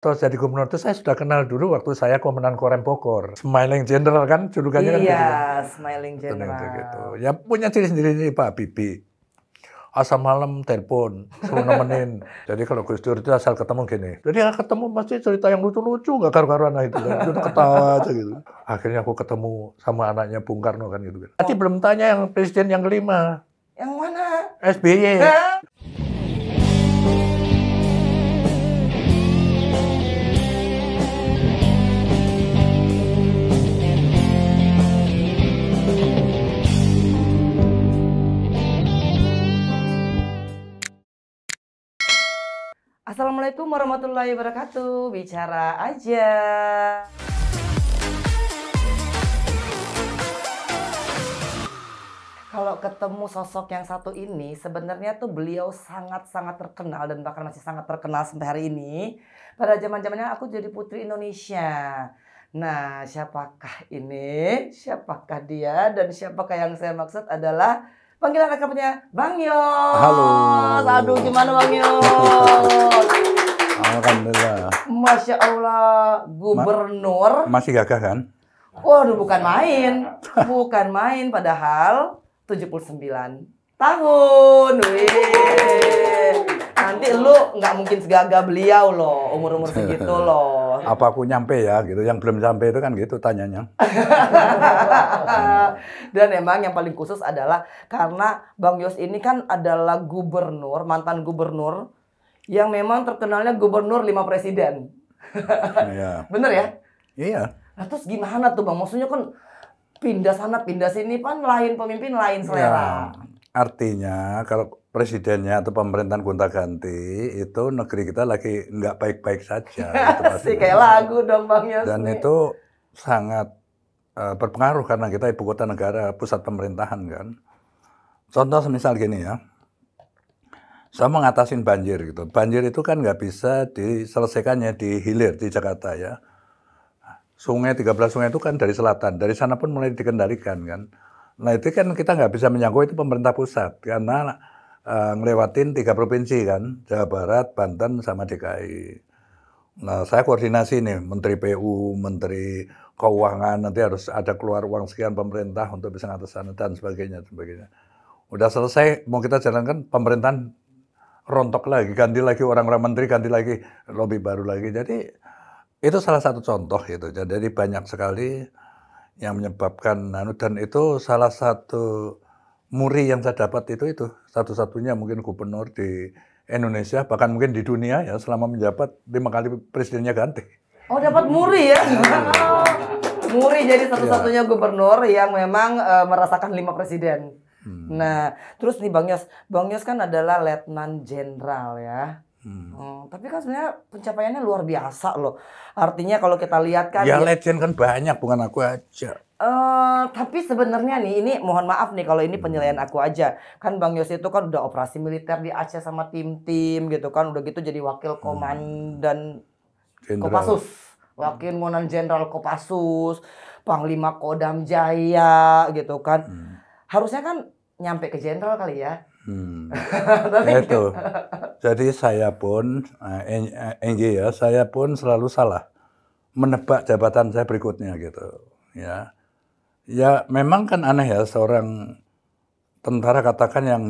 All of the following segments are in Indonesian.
Terus jadi gubernur itu saya sudah kenal dulu waktu saya Komandan Korem Bogor. Smiling General kan julukannya iya, kan Iya, gitu kan? Smiling General. Gitu, gitu. Ya punya ciri sendiri nih Pak Bibi. Asal malam telepon, suruh nemenin. jadi kalau Gus Dur itu asal ketemu gini. Jadi ya ketemu pasti cerita yang lucu-lucu, gak karu-karuan itu kan. Itu ketawa aja gitu. Akhirnya aku ketemu sama anaknya Bung Karno kan gitu kan. Tadi oh. belum tanya yang presiden yang kelima. Yang mana? SBY. Nah. Assalamualaikum warahmatullahi wabarakatuh. Bicara aja. Kalau ketemu sosok yang satu ini, sebenarnya tuh beliau sangat-sangat terkenal dan bahkan masih sangat terkenal sampai hari ini. Pada zaman-zamannya aku jadi putri Indonesia. Nah, siapakah ini? Siapakah dia? Dan siapakah yang saya maksud adalah panggilan rekamnya Bang Yos. Halo. Aduh, gimana Bang Yos? Alhamdulillah. Masya Allah, gubernur. Ma masih gagah kan? Waduh, bukan main. Bukan main, padahal 79 tahun. Wih. Nanti lu nggak mungkin segagah beliau loh, umur-umur segitu loh. Apa aku nyampe ya gitu, yang belum sampai itu kan gitu tanyanya. Dan emang yang paling khusus adalah karena Bang Yos ini kan adalah gubernur, mantan gubernur yang memang terkenalnya gubernur lima presiden. Iya. Bener ya? Iya. Nah terus gimana tuh bang? Maksudnya kan pindah sana pindah sini kan lain pemimpin lain selera. Ya, artinya kalau presidennya atau pemerintahan gonta ganti itu negeri kita lagi nggak baik-baik saja. Gitu Sih kayak lagu dong bang Yosni. Dan itu sangat eh, berpengaruh karena kita ibu kota negara pusat pemerintahan kan. Contoh misal gini ya, saya ngatasin banjir gitu. Banjir itu kan nggak bisa diselesaikannya di hilir di Jakarta ya. Sungai 13 sungai itu kan dari selatan, dari sana pun mulai dikendalikan kan. Nah itu kan kita nggak bisa menyangkut itu pemerintah pusat karena uh, ngelewatin tiga provinsi kan, Jawa Barat, Banten, sama DKI. Nah saya koordinasi nih, Menteri PU, Menteri Keuangan, nanti harus ada keluar uang sekian pemerintah untuk bisa ngatasan dan sebagainya, sebagainya. Udah selesai, mau kita jalankan pemerintahan rontok lagi, ganti lagi orang-orang menteri, ganti lagi lobby baru lagi. Jadi itu salah satu contoh gitu. Jadi banyak sekali yang menyebabkan anu dan itu salah satu muri yang saya dapat itu itu satu-satunya mungkin gubernur di Indonesia bahkan mungkin di dunia ya selama menjabat lima kali presidennya ganti. Oh dapat muri ya. Iya. muri jadi satu-satunya ya. gubernur yang memang e, merasakan lima presiden. Hmm. Nah, terus nih Bang Yos, Bang Yos kan adalah letnan jenderal ya. Hmm. Hmm, tapi kan sebenarnya pencapaiannya luar biasa loh. Artinya kalau kita lihat kan ya, ya legend kan banyak bukan aku aja. Uh, tapi sebenarnya nih ini mohon maaf nih kalau ini hmm. penilaian aku aja. Kan Bang Yos itu kan udah operasi militer di Aceh sama tim-tim gitu kan udah gitu jadi wakil hmm. komandan hmm. Kopassus. Wakil hmm. Komandan Jenderal Kopassus, Panglima Kodam Jaya gitu kan. Hmm. Harusnya kan nyampe ke jenderal kali ya. Hmm. Tapi itu. Jadi saya pun eh, NG eh, ya, saya pun selalu salah menebak jabatan saya berikutnya gitu. Ya. Ya memang kan aneh ya seorang tentara katakan yang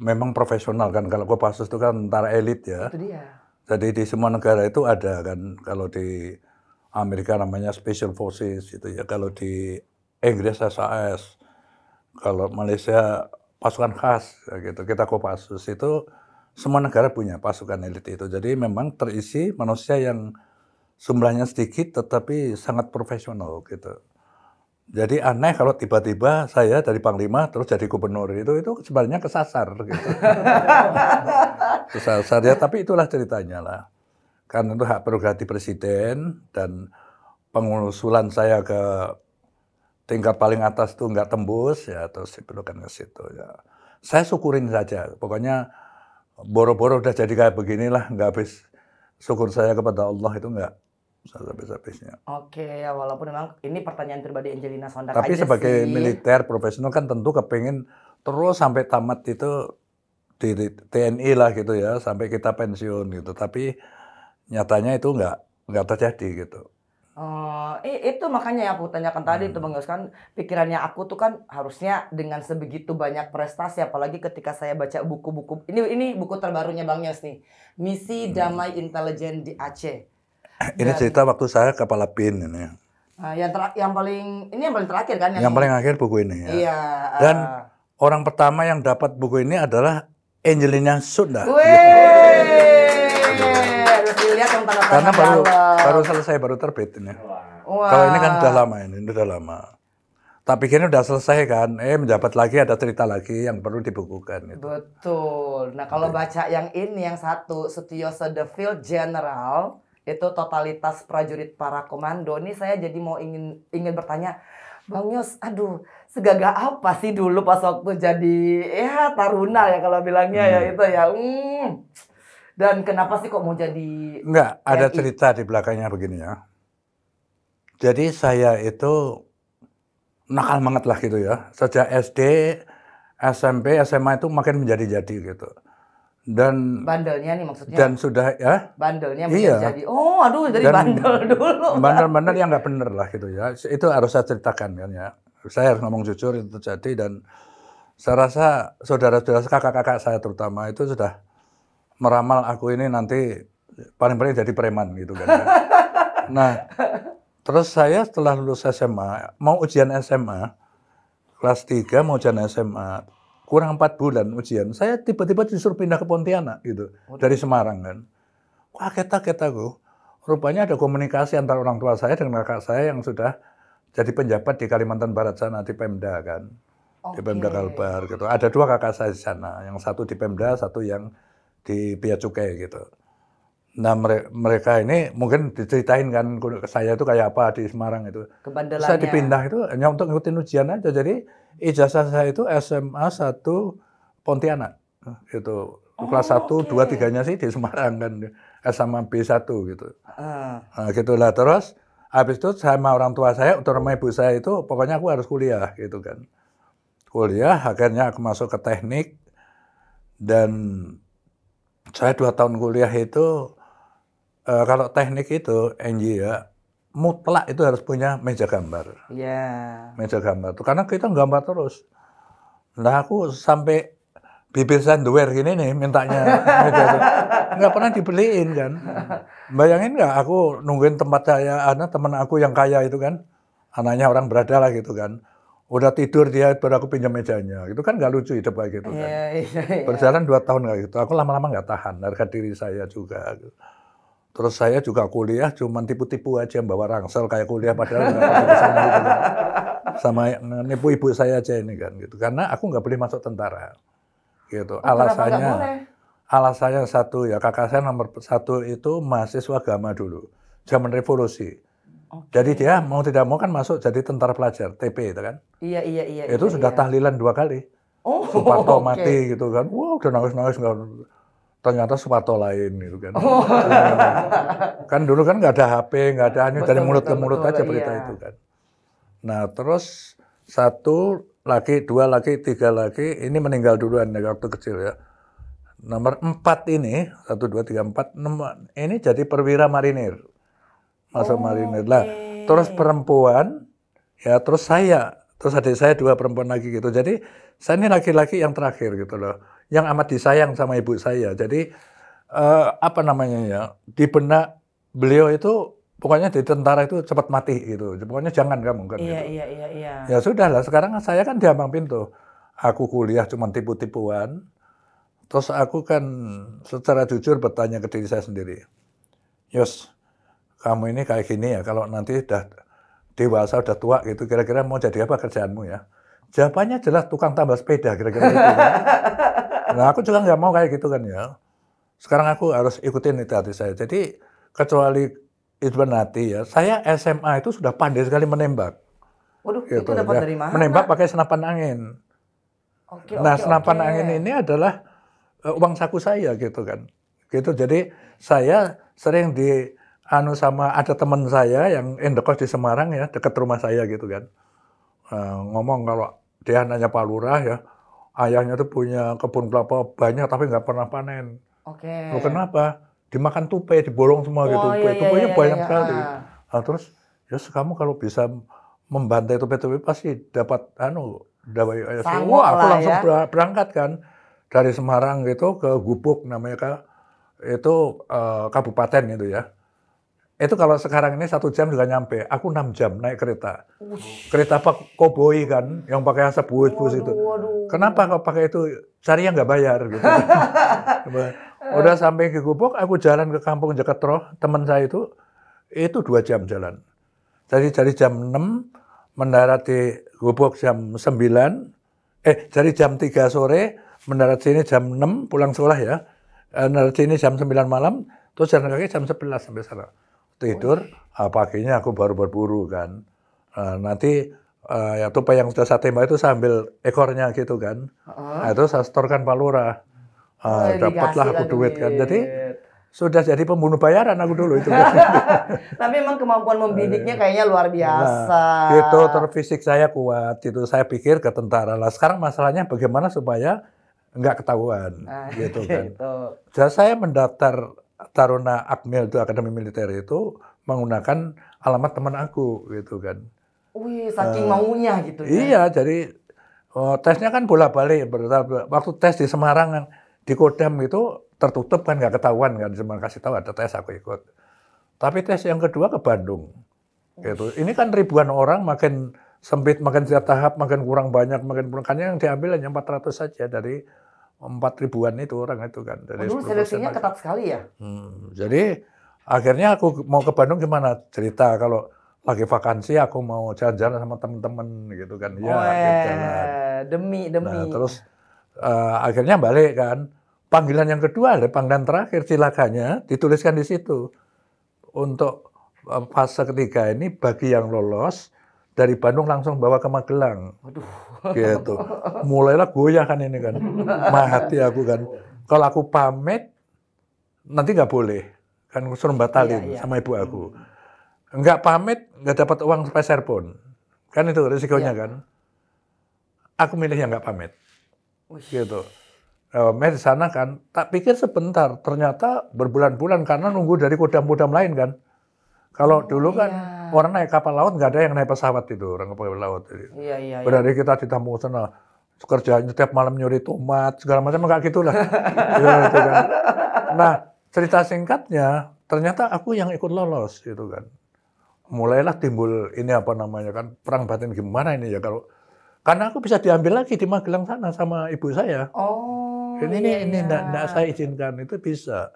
memang profesional kan kalau pasus itu kan tentara elit ya. Itu dia. Jadi di semua negara itu ada kan kalau di Amerika namanya Special Forces gitu ya, kalau di Inggris SAS kalau Malaysia pasukan khas ya gitu kita Kopassus itu semua negara punya pasukan elit itu jadi memang terisi manusia yang jumlahnya sedikit tetapi sangat profesional gitu jadi aneh kalau tiba-tiba saya dari panglima terus jadi gubernur itu itu sebenarnya kesasar gitu kesasar ya tapi itulah ceritanya lah karena itu hak prerogatif presiden dan pengusulan saya ke tingkat paling atas tuh nggak tembus ya terus dibelokkan ke situ ya. Saya syukurin saja. Pokoknya boro-boro udah jadi kayak beginilah nggak habis syukur saya kepada Allah itu nggak habis-habisnya. Oke ya walaupun memang ini pertanyaan terbaik Angelina Sondak Tapi aja sebagai sih. militer profesional kan tentu kepengen terus sampai tamat itu di TNI lah gitu ya sampai kita pensiun gitu. Tapi nyatanya itu nggak nggak terjadi gitu. Oh, eh, itu makanya yang aku tanyakan tadi hmm. itu Bang Yos kan pikirannya aku tuh kan harusnya dengan sebegitu banyak prestasi apalagi ketika saya baca buku-buku ini ini buku terbarunya Bang Yos nih misi hmm. damai intelijen di Aceh. Ini Dan, cerita waktu saya kepala pin ini. Uh, yang ter yang paling ini yang paling terakhir kan yang, yang paling akhir buku ini ya. Iya. Uh, Dan ah. orang pertama yang dapat buku ini adalah Angelina Sunda. Wee! Gitu. Iya, tanda Karena baru dalam. baru selesai baru terbit ini. Wow. Kalau ini kan udah lama ini, udah lama. Tak pikirnya udah selesai kan, eh mendapat lagi ada cerita lagi yang perlu dibukukan. Gitu. Betul. Nah kalau baca yang ini yang satu Setio Field General itu totalitas prajurit para komando ini saya jadi mau ingin ingin bertanya Bang Yos, aduh segagah apa sih dulu pas waktu jadi ya taruna ya kalau bilangnya ya hmm. ya itu ya. Hmm dan kenapa sih kok mau jadi Enggak, ada RI? cerita di belakangnya begini ya. Jadi saya itu nakal banget lah gitu ya. Sejak SD, SMP, SMA itu makin menjadi-jadi gitu. Dan bandelnya nih maksudnya. Dan sudah ya. Bandelnya iya. Oh, aduh jadi dan bandel dulu. Bandel-bandel yang nggak bener lah gitu ya. Itu harus saya ceritakan kan ya. Saya harus ngomong jujur itu terjadi dan saya rasa saudara-saudara kakak-kakak saya terutama itu sudah meramal aku ini nanti paling-paling jadi preman gitu kan. nah, terus saya setelah lulus SMA, mau ujian SMA, kelas 3 mau ujian SMA, kurang 4 bulan ujian, saya tiba-tiba disuruh pindah ke Pontianak gitu, oh, dari Semarang kan. Wah, Kaget-kaget aku. Rupanya ada komunikasi antara orang tua saya dengan kakak saya yang sudah jadi penjabat di Kalimantan Barat sana, di Pemda kan. Okay. Di Pemda Kalbar gitu. Ada dua kakak saya di sana, yang satu di Pemda, satu yang di pihak Cukai gitu. Nah mereka ini mungkin diceritain kan saya itu kayak apa di Semarang itu. Saya dipindah itu hanya untuk ngikutin ujian aja. Jadi ijazah saya itu SMA 1 Pontianak itu oh, kelas 1, okay. 2, 3 nya sih di Semarang kan SMA B1 gitu. Uh. Nah, gitu lah terus habis itu sama orang tua saya, terutama ibu saya itu pokoknya aku harus kuliah gitu kan. Kuliah akhirnya aku masuk ke teknik dan saya dua tahun kuliah itu uh, kalau teknik itu NG ya mutlak itu harus punya meja gambar. Iya. Yeah. Meja gambar itu karena kita gambar terus. Nah aku sampai bibir sandwer gini nih mintanya meja nggak pernah dibeliin kan. Bayangin nggak aku nungguin tempat saya, anak teman aku yang kaya itu kan, anaknya orang berada lah gitu kan udah tidur dia baru aku pinjam mejanya. Itu kan nggak lucu hidup kayak gitu kan. Yeah, yeah, yeah. dua tahun kayak gitu. Aku lama-lama nggak tahan harga diri saya juga. Terus saya juga kuliah cuma tipu-tipu aja bawa rangsel kayak kuliah padahal nggak gitu. Kan. Sama nipu ibu saya aja ini kan gitu. Karena aku nggak boleh masuk tentara. Gitu. oh, alasannya alasannya satu ya kakak saya nomor satu itu mahasiswa agama dulu. Zaman revolusi Okay. Jadi dia mau tidak mau kan masuk jadi tentara pelajar TP itu kan? Iya iya iya. iya itu iya, sudah iya. tahlilan dua kali. Oh. Suparto okay. mati gitu kan. Wow udah nangis nangis nggak. Ternyata Suparto lain gitu kan. Oh. kan dulu kan nggak ada HP nggak ada anu dari mulut ke mulut aja berita iya. itu kan. Nah terus satu lagi dua lagi tiga lagi ini meninggal duluan ya waktu kecil ya. Nomor empat ini satu dua tiga empat ini jadi perwira marinir masa oh, marinir lah okay. terus perempuan ya terus saya terus adik saya dua perempuan lagi gitu jadi saya ini laki-laki yang terakhir gitu loh yang amat disayang sama ibu saya jadi eh, apa namanya ya di benak beliau itu pokoknya di tentara itu cepat mati gitu pokoknya jangan kamu kan iya, gitu iya iya iya ya sudah lah sekarang saya kan di ambang pintu aku kuliah cuma tipu-tipuan terus aku kan secara jujur bertanya ke diri saya sendiri Yus, kamu ini kayak gini ya, kalau nanti sudah dewasa, sudah tua gitu, kira-kira mau jadi apa kerjaanmu ya? Jawabannya jelas tukang tambah sepeda, kira-kira gitu. Kan? Nah, aku juga nggak mau kayak gitu kan ya. Sekarang aku harus ikutin itu hati saya. Jadi, kecuali itu Hati ya, saya SMA itu sudah pandai sekali menembak. Waduh, gitu, itu dapat ya. dari mana? Menembak pakai senapan angin. Oke. nah, oke, senapan oke. angin ini adalah eh, uang saku saya gitu kan. Gitu, jadi saya sering di anu sama ada teman saya yang endokos di Semarang ya, dekat rumah saya gitu kan. Uh, ngomong kalau dia nanya Pak Lurah ya, ayahnya tuh punya kebun kelapa banyak tapi nggak pernah panen. Oke. Okay. Loh kenapa? Dimakan tupai, dibolong semua gitu. oh, gitu. Iya, iya, tupainya iya, banyak iya, sekali. Iya. Nah, terus, ya yes, kamu kalau bisa membantai tupai-tupai pasti dapat anu dapat eh, wah aku langsung ya. berangkat kan dari Semarang gitu ke Gubuk namanya itu uh, kabupaten gitu ya itu kalau sekarang ini satu jam juga nyampe. Aku enam jam naik kereta. Kereta apa? Koboi kan, yang pakai asap bus-bus itu. Kenapa kok pakai itu? Cari yang nggak bayar gitu. Udah sampai ke Gubuk, aku jalan ke kampung Jakarta teman saya itu, itu dua jam jalan. Jadi dari jam enam mendarat di Gubuk jam sembilan. eh dari jam tiga sore mendarat sini jam enam pulang sekolah ya, eh, mendarat sini jam sembilan malam, terus jalan kaki jam sebelas sampai sana tidur uh, paginya aku baru berburu kan uh, nanti uh, ya tupai yang sudah saya tembak itu sambil ekornya gitu kan uh nah, itu saya setorkan Pak Lurah uh, dapatlah aku duit kan jadi sudah jadi pembunuh bayaran aku dulu itu. Tapi emang kemampuan membidiknya kayaknya luar nah, biasa. Nah, itu terfisik saya kuat. Itu saya pikir ke tentara lah. Sekarang masalahnya bagaimana supaya nggak ketahuan, gitu kan. Gitu. Jadi saya mendaftar Taruna Akmil itu Akademi Militer itu menggunakan alamat teman aku gitu kan. Wih, saking uh, maunya gitu ya. Iya, jadi oh, tesnya kan bolak-balik waktu tes di Semarang kan di Kodam itu tertutup kan nggak ketahuan kan cuma kasih tahu ada tes aku ikut. Tapi tes yang kedua ke Bandung. Gitu. Ini kan ribuan orang makin sempit, makin setiap tahap makin kurang banyak, makin kurang. Karena yang diambil hanya 400 saja dari empat ribuan itu orang itu kan. Dari oh, seleksinya ketat sekali ya. Hmm, jadi akhirnya aku mau ke Bandung gimana cerita kalau lagi vakansi aku mau jalan-jalan sama temen-temen gitu kan. Ya, oh, demi demi. Nah, terus uh, akhirnya balik kan. Panggilan yang kedua, ada panggilan terakhir silakannya dituliskan di situ untuk eh, fase ketiga ini bagi yang lolos dari Bandung langsung bawa ke Magelang. Aduh. Gitu. Mulailah goyah kan ini kan. Mati aku kan. Kalau aku pamit, nanti nggak boleh. Kan suruh batalin iya, iya. sama ibu aku. Nggak pamit, nggak dapat uang sepeser pun. Kan itu risikonya iya. kan. Aku milih yang nggak pamit. Uish. Gitu. Eh, Mei di sana kan, tak pikir sebentar. Ternyata berbulan-bulan karena nunggu dari kodam-kodam lain kan. Kalau dulu kan, iya orang naik kapal laut nggak ada yang naik pesawat itu orang kapal laut. Iya, iya iya. Berarti kita tidak mau sana kerja, setiap malam nyuri tomat segala macam nggak gitulah. ya, gitu kan. Nah cerita singkatnya ternyata aku yang ikut lolos gitu kan. Mulailah timbul ini apa namanya kan perang batin gimana ini ya kalau karena aku bisa diambil lagi di Magelang sana sama ibu saya. Oh. Ini iya, ini iya. Enggak, saya izinkan itu bisa.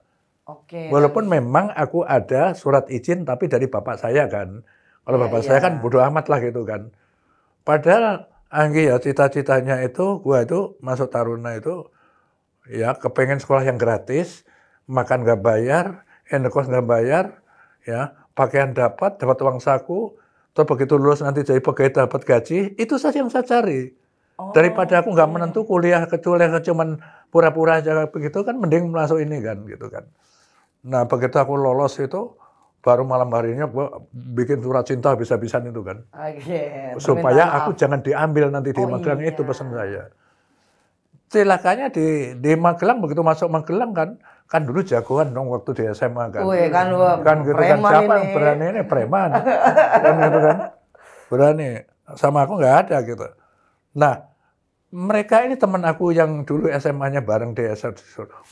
Oke. Okay. Walaupun memang aku ada surat izin tapi dari bapak saya kan. Kalau ya, bapak ya. saya kan bodoh amat lah gitu kan. Padahal Anggi ya cita-citanya itu gua itu masuk taruna itu ya kepengen sekolah yang gratis, makan nggak bayar, endokos nggak bayar, ya pakaian dapat, dapat uang saku, atau begitu lulus nanti jadi pegawai dapat gaji, itu saja yang saya cari. Oh, Daripada aku nggak menentu kuliah kecuali cuman pura-pura aja begitu kan mending masuk ini kan gitu kan. Nah begitu aku lolos itu baru malam harinya gue hmm. bikin surat cinta bisa bisa itu kan. Okay, Supaya aku jangan diambil nanti di oh, Magelang iya. itu pesan saya. Celakanya di, di Magelang begitu masuk Magelang kan, kan dulu jagoan dong waktu di SMA kan. Uwe, kan, kan gitu kan, siapa ini. berani ini preman. kan gitu kan, berani. Sama aku nggak ada gitu. Nah, mereka ini teman aku yang dulu SMA-nya bareng di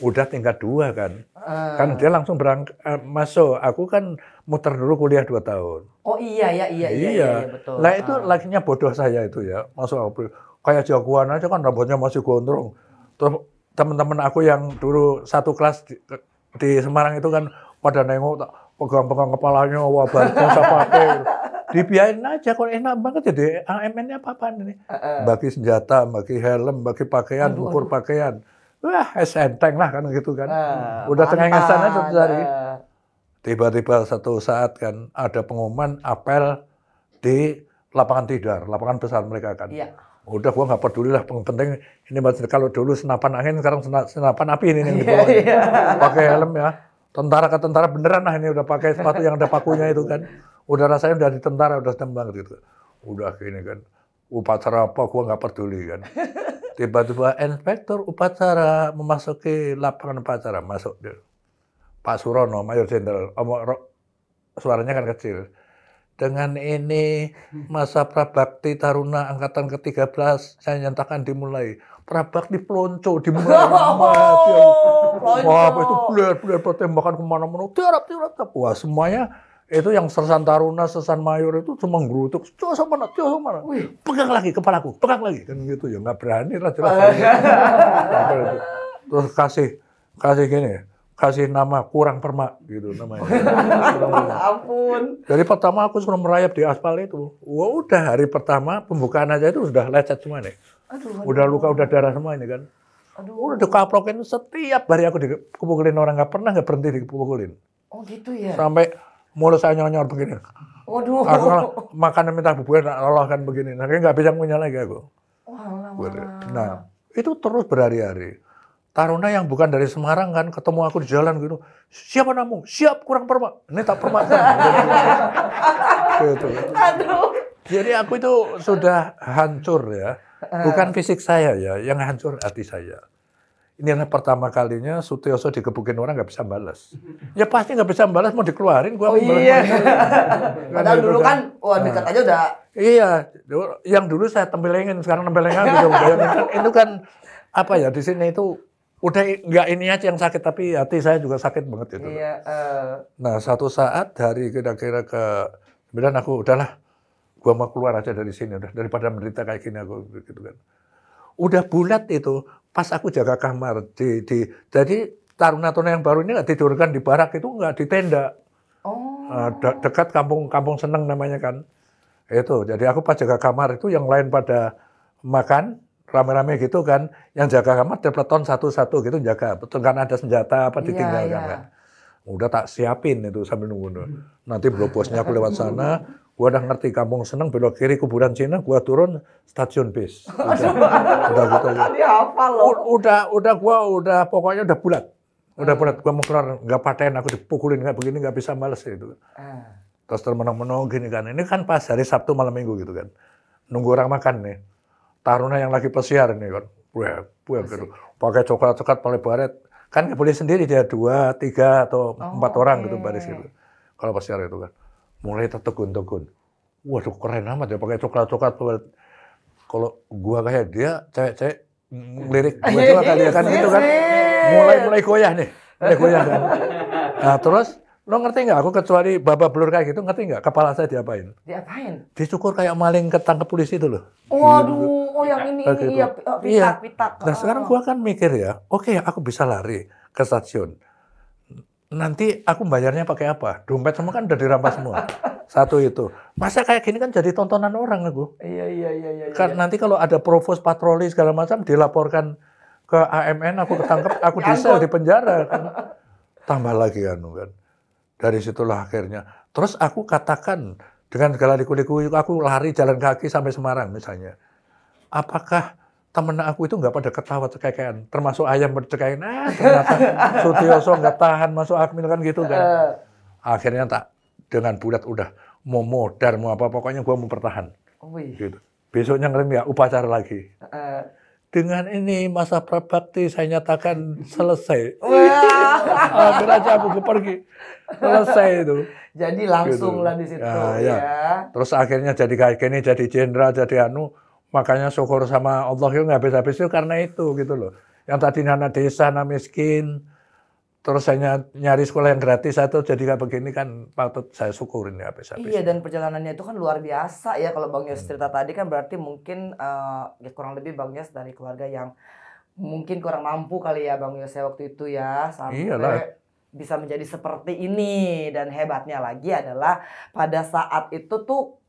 udah tingkat dua kan. Uh. Kan dia langsung berangkat eh, masuk. Aku kan muter dulu kuliah dua tahun. Oh iya ya iya iya, iya, iya, iya betul. Lah itu uh. lakinya bodoh saya itu ya. Masuk aku kayak jagoan aja kan rambutnya masih gondrong. Terus teman-teman aku yang dulu satu kelas di, di Semarang itu kan pada nengok pegang-pegang kepalanya wah baliknya siapa dibiarin aja kalau enak banget kan jadi AMN nya apa apaan ini bagi senjata bagi helm bagi pakaian aduh, ukur pakaian wah es enteng lah kan gitu kan uh, udah tengah sana satu hari ah. tiba-tiba satu saat kan ada pengumuman apel di lapangan tidar lapangan besar mereka kan ya. udah gua nggak peduli lah penting ini kalau dulu senapan angin sekarang senapan api ini yang iya, dibawa yeah, yeah. pakai helm ya tentara ke tentara beneran nah ini udah pakai sepatu yang ada pakunya itu kan. Udah rasanya udah di tentara, udah tembang gitu. Kan. Udah gini kan, upacara apa gua nggak peduli kan. Tiba-tiba inspektor upacara memasuki lapangan upacara, masuk dia. Pak Surono, Mayor Jenderal, omong suaranya kan kecil. Dengan ini masa prabakti taruna angkatan ke-13 saya nyatakan dimulai terabak di pelonco di mana ya, wah apa itu bler bler pertembakan kemana-mana tiarap tiarap wah semuanya itu yang sersan taruna sersan mayor itu cuma ngurutuk cuma sama mana cowok sama mana pegang lagi kepalaku pegang lagi kan gitu ya nggak berani lah jelas terus kasih kasih gini ya, kasih nama kurang permak gitu namanya. Ya ampun. Dari pertama aku sudah merayap di aspal itu. Wah udah hari pertama pembukaan aja itu sudah lecet semua nih. Aduh, udah luka, udah darah semua ini kan. Aduh. Udah dikaprokin setiap hari aku dikepukulin orang nggak pernah nggak berhenti dipukulin. Oh gitu ya. Sampai mulut saya nyonyor begini. Waduh. Aku makan minta bubur Allah kan begini. Nanti nggak bisa punya lagi aku. Walah, oh, nah itu terus berhari-hari. Taruna yang bukan dari Semarang kan ketemu aku di jalan gitu. Siapa namamu Siap kurang perma. Ini tak perma. gitu. Jadi aku itu sudah hancur ya. Eh. Bukan fisik saya ya, yang hancur hati saya. Ini Inilah pertama kalinya Sutioso dikebukin orang nggak bisa balas. Ya pasti nggak bisa balas, mau dikeluarin gua. Oh iya. Padahal dulu kan, wah nah. dekat aja udah. Iya, yang dulu saya tembelengin sekarang tembelengin gitu. Kan, itu kan apa ya di sini itu udah nggak ini aja yang sakit tapi hati saya juga sakit banget itu. Iya. Uh... Nah satu saat dari kira-kira ke kemudian aku udahlah Gua mau keluar aja dari sini udah daripada menderita kayak gini aku gitu kan. Udah bulat itu pas aku jaga kamar di, di jadi taruna-taruna yang baru ini nggak tidurkan di barak itu nggak di tenda. Oh. Ah, de dekat kampung-kampung seneng namanya kan. Itu. Jadi aku pas jaga kamar itu yang lain pada makan rame-rame gitu kan, yang jaga kamar ada peleton satu-satu gitu jaga. Betul kan ada senjata apa iya, ditinggalkan yeah, yeah. kan. Udah tak siapin itu sambil nunggu. Hmm. Nanti bro bosnya aku lewat sana, Gua udah ngerti kampung seneng belok kiri kuburan Cina, gua turun stasiun bis. Udah, udah gitu. udah, Udah udah gua udah pokoknya udah bulat. Udah hmm. bulat gua mau keluar nggak paten aku dipukulin kayak begini nggak bisa males gitu. Hmm. Terus termenung-menung gini kan. Ini kan pas hari Sabtu malam Minggu gitu kan. Nunggu orang makan nih. Taruna yang lagi pesiar nih kan. Wah, buah gitu. Pakai coklat-coklat pakai baret. Kan nggak boleh sendiri dia dua, tiga atau oh, empat orang gitu iya, baris iya, iya. gitu. Kalau pesiar itu kan mulai tertegun-tegun. Waduh keren amat ya pakai coklat-coklat. Kalau gua kayak dia, cewek-cewek lirik gua juga kali ya kan gitu kan. Iya, iya. Mulai mulai goyah nih, mulai goyah kan. Nah terus lo ngerti nggak aku kecuali bapak belur kayak gitu ngerti nggak kepala saya diapain? Diapain? Dicukur kayak maling ketangkep polisi itu loh. Waduh, iya. oh yang ini ini ya pitak pitak. Nah sekarang oh. gua kan mikir ya, oke okay, aku bisa lari ke stasiun nanti aku bayarnya pakai apa? Dompet semua kan udah dirampas semua. Satu itu. Masa kayak gini kan jadi tontonan orang aku. Iya iya iya iya. Kan iya. nanti kalau ada provos patroli segala macam dilaporkan ke AMN aku ketangkep, aku disel di penjara kan. Tambah lagi anu kan. Dari situlah akhirnya. Terus aku katakan dengan segala liku-liku aku lari jalan kaki sampai Semarang misalnya. Apakah temen aku itu nggak pada ketawa cekekan, termasuk ayam bercekain Ah, ternyata Sutioso nggak tahan masuk Akmil kan gitu kan. Akhirnya tak dengan bulat udah mau modar mau apa pokoknya gua mau pertahan. Oh, gitu. Besoknya ngirim ya upacara lagi. Dengan ini masa prabakti saya nyatakan selesai. Akhirnya aja aku pergi. Selesai itu. Jadi langsung gitu. lah di situ ya, ya. ya. Terus akhirnya jadi kayak gini, jadi jenderal, jadi anu Makanya syukur sama Allah itu nggak bisa habis karena itu gitu loh. Yang tadi anak desa, anak miskin, terus hanya nyari sekolah yang gratis atau jadi kayak begini kan patut saya syukurin ya habis habis. Iya dan perjalanannya itu kan luar biasa ya kalau Bang Yos hmm. cerita hmm. tadi kan berarti mungkin uh, ya kurang lebih Bang Yos dari keluarga yang mungkin kurang mampu kali ya Bang Yos ya waktu itu ya sampai Iyalah. bisa menjadi seperti ini dan hebatnya lagi adalah pada saat itu tuh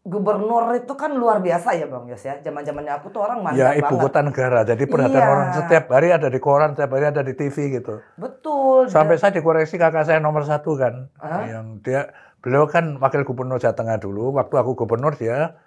gubernur itu kan luar biasa ya Bang Yos ya. Zaman-zamannya aku tuh orang mantap Ya ibu banget. kota negara. Jadi perhatian iya. orang setiap hari ada di koran, setiap hari ada di TV gitu. Betul. Sampai dan... saya dikoreksi kakak saya nomor satu kan. Huh? Yang dia beliau kan wakil gubernur Jawa Tengah dulu. Waktu aku gubernur dia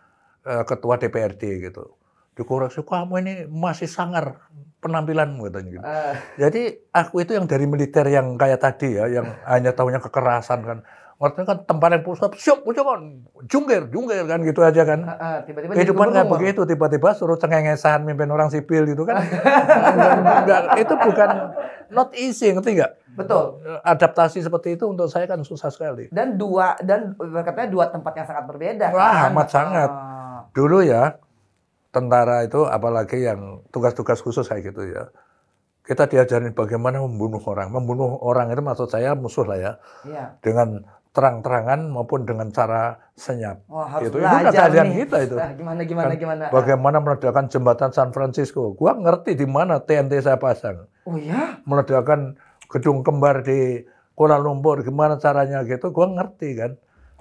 eh, ketua DPRD gitu. Dikoreksi kamu ini masih sangar penampilanmu katanya gitu. Uh. Jadi aku itu yang dari militer yang kayak tadi ya, yang hanya tahunya kekerasan kan Maksudnya kan tempatnya yang pusat, siap, ucapan, jungkir, jungkir kan gitu aja kan. Eh tiba-tiba Kehidupan kan begitu, tiba-tiba suruh cengengesan mimpin orang sipil gitu kan. itu bukan not easy, ngerti nggak? Betul. Adaptasi seperti itu untuk saya kan susah sekali. Dan dua dan katanya dua tempat yang sangat berbeda. Wah, kan. amat sangat. Dulu ya tentara itu apalagi yang tugas-tugas khusus kayak gitu ya kita diajarin bagaimana membunuh orang. Membunuh orang itu maksud saya musuh lah ya. ya. Dengan terang-terangan maupun dengan cara senyap. Oh, harus gitu. Itu kan keadaan nih. kita itu. Nah, gimana gimana kan, gimana. Bagaimana meledakkan jembatan San Francisco? Gua ngerti di mana TNT saya pasang. Oh ya. Meledakkan gedung kembar di Kuala Lumpur gimana caranya gitu, gua ngerti kan.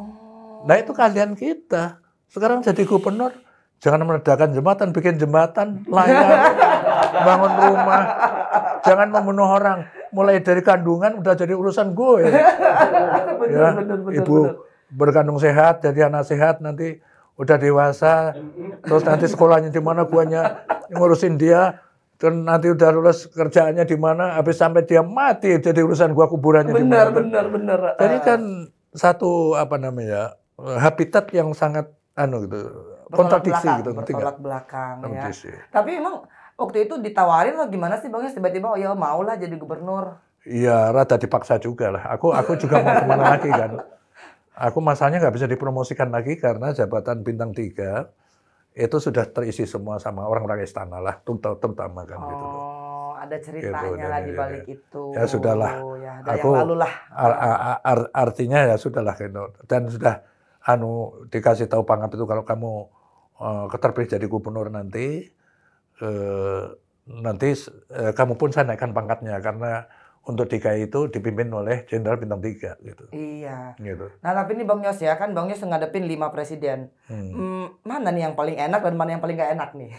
Oh. Nah, itu kalian kita. Sekarang jadi gubernur jangan meledakkan jembatan, bikin jembatan, layar, bangun rumah. Jangan membunuh orang. Mulai dari kandungan udah jadi urusan gue. Ya. ya. Ibu betul. berkandung sehat, jadi anak sehat nanti udah dewasa. Terus nanti sekolahnya di mana guanya ngurusin dia. Dan nanti udah lulus kerjaannya di mana, habis sampai dia mati jadi urusan gua kuburannya di mana. Benar, benar, benar. Jadi kan satu apa namanya habitat yang sangat anu gitu kontradiksi gitu bertolak belakang ya. Tapi emang waktu itu ditawarin lo gimana sih bang ya, tiba-tiba oh ya mau lah jadi gubernur Iya, rada dipaksa juga lah. Aku aku juga mau kemana lagi kan. Aku masalahnya nggak bisa dipromosikan lagi karena jabatan bintang tiga itu sudah terisi semua sama orang-orang istana lah, terutama kan oh, gitu. Oh, ada ceritanya gitu, lah ya, di ya, balik ya, itu. Ya sudahlah. Ya, aku lalu lah. Ar, ar, ar, artinya ya sudahlah gitu. Dan sudah anu dikasih tahu pangkat itu kalau kamu uh, keterpilih jadi gubernur nanti, Eh, nanti eh, kamu pun saya naikkan pangkatnya karena untuk DKI itu dipimpin oleh Jenderal Bintang Tiga gitu. Iya. Gitu. Nah tapi ini Bang Yos ya kan Bang Yos ngadepin lima presiden. Hmm. Hmm, mana nih yang paling enak dan mana yang paling gak enak nih?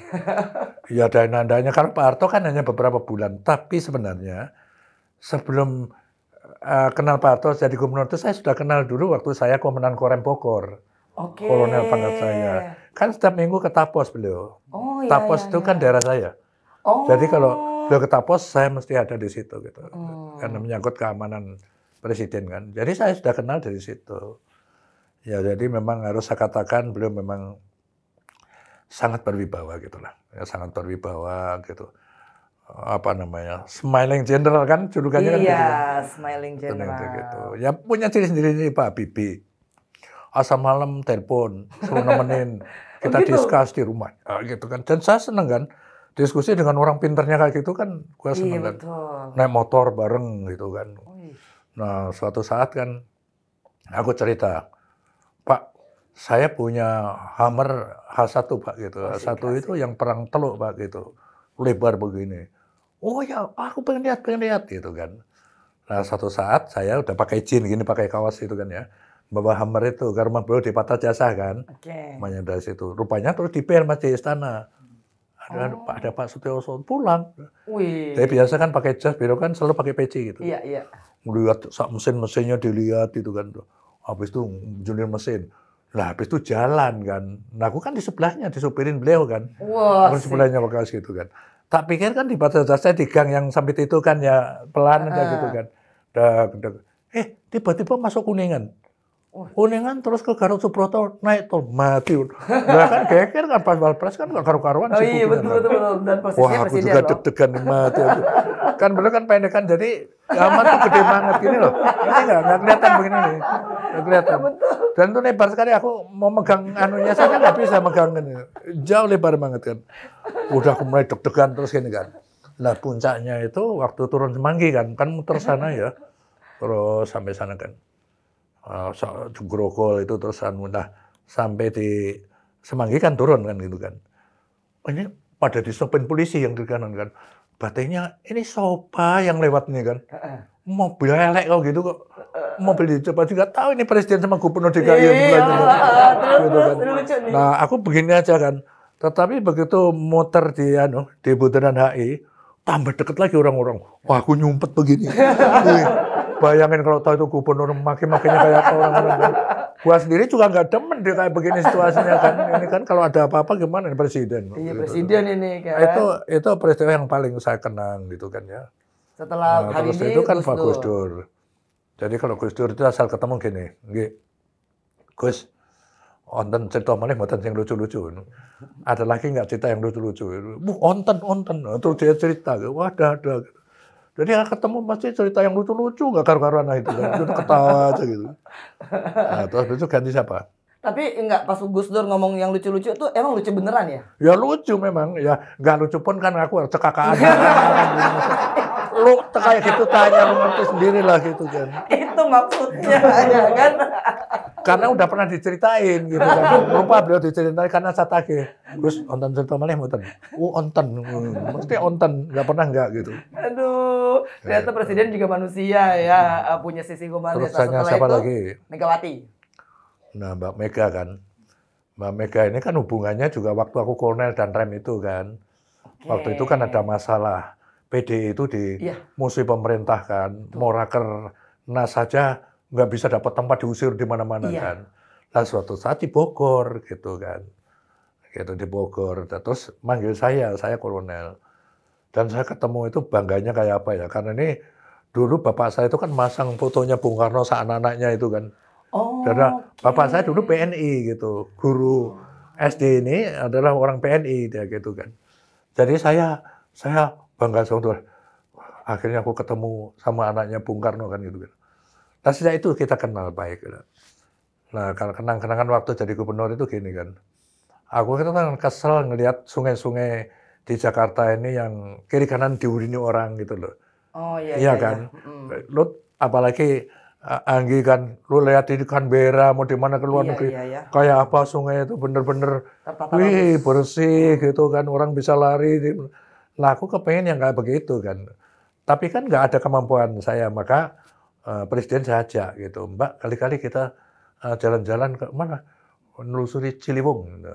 Iya, ada nandanya karena Pak Harto kan hanya beberapa bulan. Tapi sebenarnya sebelum uh, kenal Pak Harto jadi gubernur itu saya sudah kenal dulu waktu saya Komandan Korem Bogor. Oke. Okay. Kolonel pangkat saya. Kan setiap minggu ke Tapos beliau. Oh, iya, Tapos iya, itu kan iya. kan daerah saya. Oh. Jadi kalau beliau ke Tapos, saya mesti ada di situ gitu. Oh. Karena menyangkut keamanan presiden kan. Jadi saya sudah kenal dari situ. Ya jadi memang harus saya katakan beliau memang sangat berwibawa gitulah. Ya, sangat berwibawa gitu apa namanya smiling general kan julukannya kan iya, gitu, kan gitu. Iya, smiling general. Gitu, gitu. Ya punya ciri sendiri nih Pak Bibi asam malam telepon suruh nemenin oh kita gitu. diskus di rumah nah, gitu kan dan saya seneng kan diskusi dengan orang pinternya kayak gitu kan gue iya, seneng iya, kan naik motor bareng gitu kan nah suatu saat kan aku cerita pak saya punya hammer H1 pak gitu H1 itu yang perang teluk pak gitu lebar begini oh ya aku pengen lihat pengen lihat gitu kan nah satu saat saya udah pakai jin gini pakai kawas itu kan ya bawa hammer itu karena beliau di patah jasa kan okay. dari situ rupanya terus di PR masih istana ada oh. ada Pak Sutioso pulang Wih. Tapi biasa kan pakai jas beliau kan selalu pakai peci gitu iya iya melihat mesin mesinnya dilihat itu kan habis itu junior mesin Nah, habis itu jalan kan. Nah, aku kan di sebelahnya, disupirin beliau kan. Wah. aku di sebelahnya wakil gitu kan. Tak pikir kan di Patah Jasa di gang yang sampai itu kan ya pelan uh. aja gitu kan. Dah, dah. Eh, tiba-tiba masuk kuningan. Kuningan terus ke Garut Subroto naik tol mati. Nah kan geger kan pas balpres kan gak karu-karuan oh, iya betul, betul betul dan posisinya Wah aku juga deg-degan mati. kan beliau kan pendekan jadi aman tuh gede banget gini loh. Ini gak, gak kelihatan begini nih. Gak kelihatan. Dan tuh lebar sekali aku mau megang anunya saja kan gak bisa megang ini. Jauh lebar banget kan. Udah aku mulai deg-degan terus gini kan. Nah puncaknya itu waktu turun semanggi kan. Kan muter sana ya. Terus sampai sana kan Eh, Grogol itu terus anu nah sampai di Semanggi kan turun kan gitu kan. Oh, ini pada disopin polisi yang di kanan kan. batenya ini sopa yang lewat nih kan. Mobil elek kok gitu kok. Mobil di cepat juga tahu ini presiden sama gubernur DKI yang mulai iya, gitu kan. Nah, aku begini aja kan. Tetapi begitu muter di anu di bundaran HI tambah deket lagi orang-orang. Wah, aku nyumpet begini. Bayangin kalau tahu itu gubernur makin-makinnya kayak orang-orang. Gua sendiri juga nggak demen deh kayak begini situasinya kan. Ini kan kalau ada apa-apa gimana presiden. Iya gitu. presiden ini kan. Itu itu peristiwa yang paling saya kenang gitu kan ya. Setelah nah, hari ini itu kan Gus Pak Gus Dur. Jadi kalau Gus Dur itu asal ketemu gini, gini, Gus, onten cerita mana onten yang lucu-lucu. Ada lagi nggak cerita yang lucu-lucu? Bu, onten, onten. Terus dia cerita, wah ada, ada. Jadi ya ketemu pasti cerita yang lucu-lucu nggak karu-karuan lah itu. Kan. Itu ketawa aja gitu. Nah, terus besok ganti siapa? Tapi enggak pas Gus Dur ngomong yang lucu-lucu itu emang lucu beneran ya? Ya lucu memang. Ya nggak lucu pun kan aku cekakaan. lu kayak gitu tanya lu ngerti sendiri lah gitu kan itu maksudnya ya kan karena udah pernah diceritain gitu kan lupa beliau diceritain karena satake terus onten cerita mana onten oh onten mesti onten nggak pernah nggak gitu aduh ternyata eh. presiden juga manusia ya eh, punya sisi humanis terus tanya nah, siapa itu, lagi Megawati nah Mbak Mega kan Mbak Mega ini kan hubungannya juga waktu aku kolonel dan rem itu kan waktu itu kan ada masalah PDI itu di yeah. musuh pemerintah kan, Betul. mau saja nggak bisa dapat tempat diusir di mana-mana yeah. kan. Lalu suatu saat di Bogor gitu kan, gitu di Bogor. Nah, terus manggil saya, saya kolonel. Dan saya ketemu itu bangganya kayak apa ya, karena ini dulu bapak saya itu kan masang fotonya Bung Karno anak-anaknya itu kan. Oh, Karena okay. bapak saya dulu PNI gitu, guru SD ini adalah orang PNI dia gitu kan. Jadi saya saya bangga sama Tuhan. Akhirnya aku ketemu sama anaknya Bung Karno kan gitu. gitu. Nah sejak itu kita kenal baik. Gitu. Nah kalau kenang-kenangan waktu jadi gubernur itu gini kan. Aku kita kan kesel ngelihat sungai-sungai di Jakarta ini yang kiri kanan diurini orang gitu loh. Oh iya. Iya, iya, iya. kan. Iya. Mm. Lu apalagi eh, Anggi kan, lu lihat ini kan Bera mau di mana keluar iya, negeri, iya, iya. kayak apa sungai itu bener-bener, wih bersih hmm. gitu kan, orang bisa lari. Lah aku kepengen yang kayak begitu kan. Tapi kan nggak ada kemampuan saya, maka uh, presiden saya ajak gitu. Mbak, kali-kali kita jalan eh, jalan-jalan ke mana? Menelusuri Ciliwung. Gitu.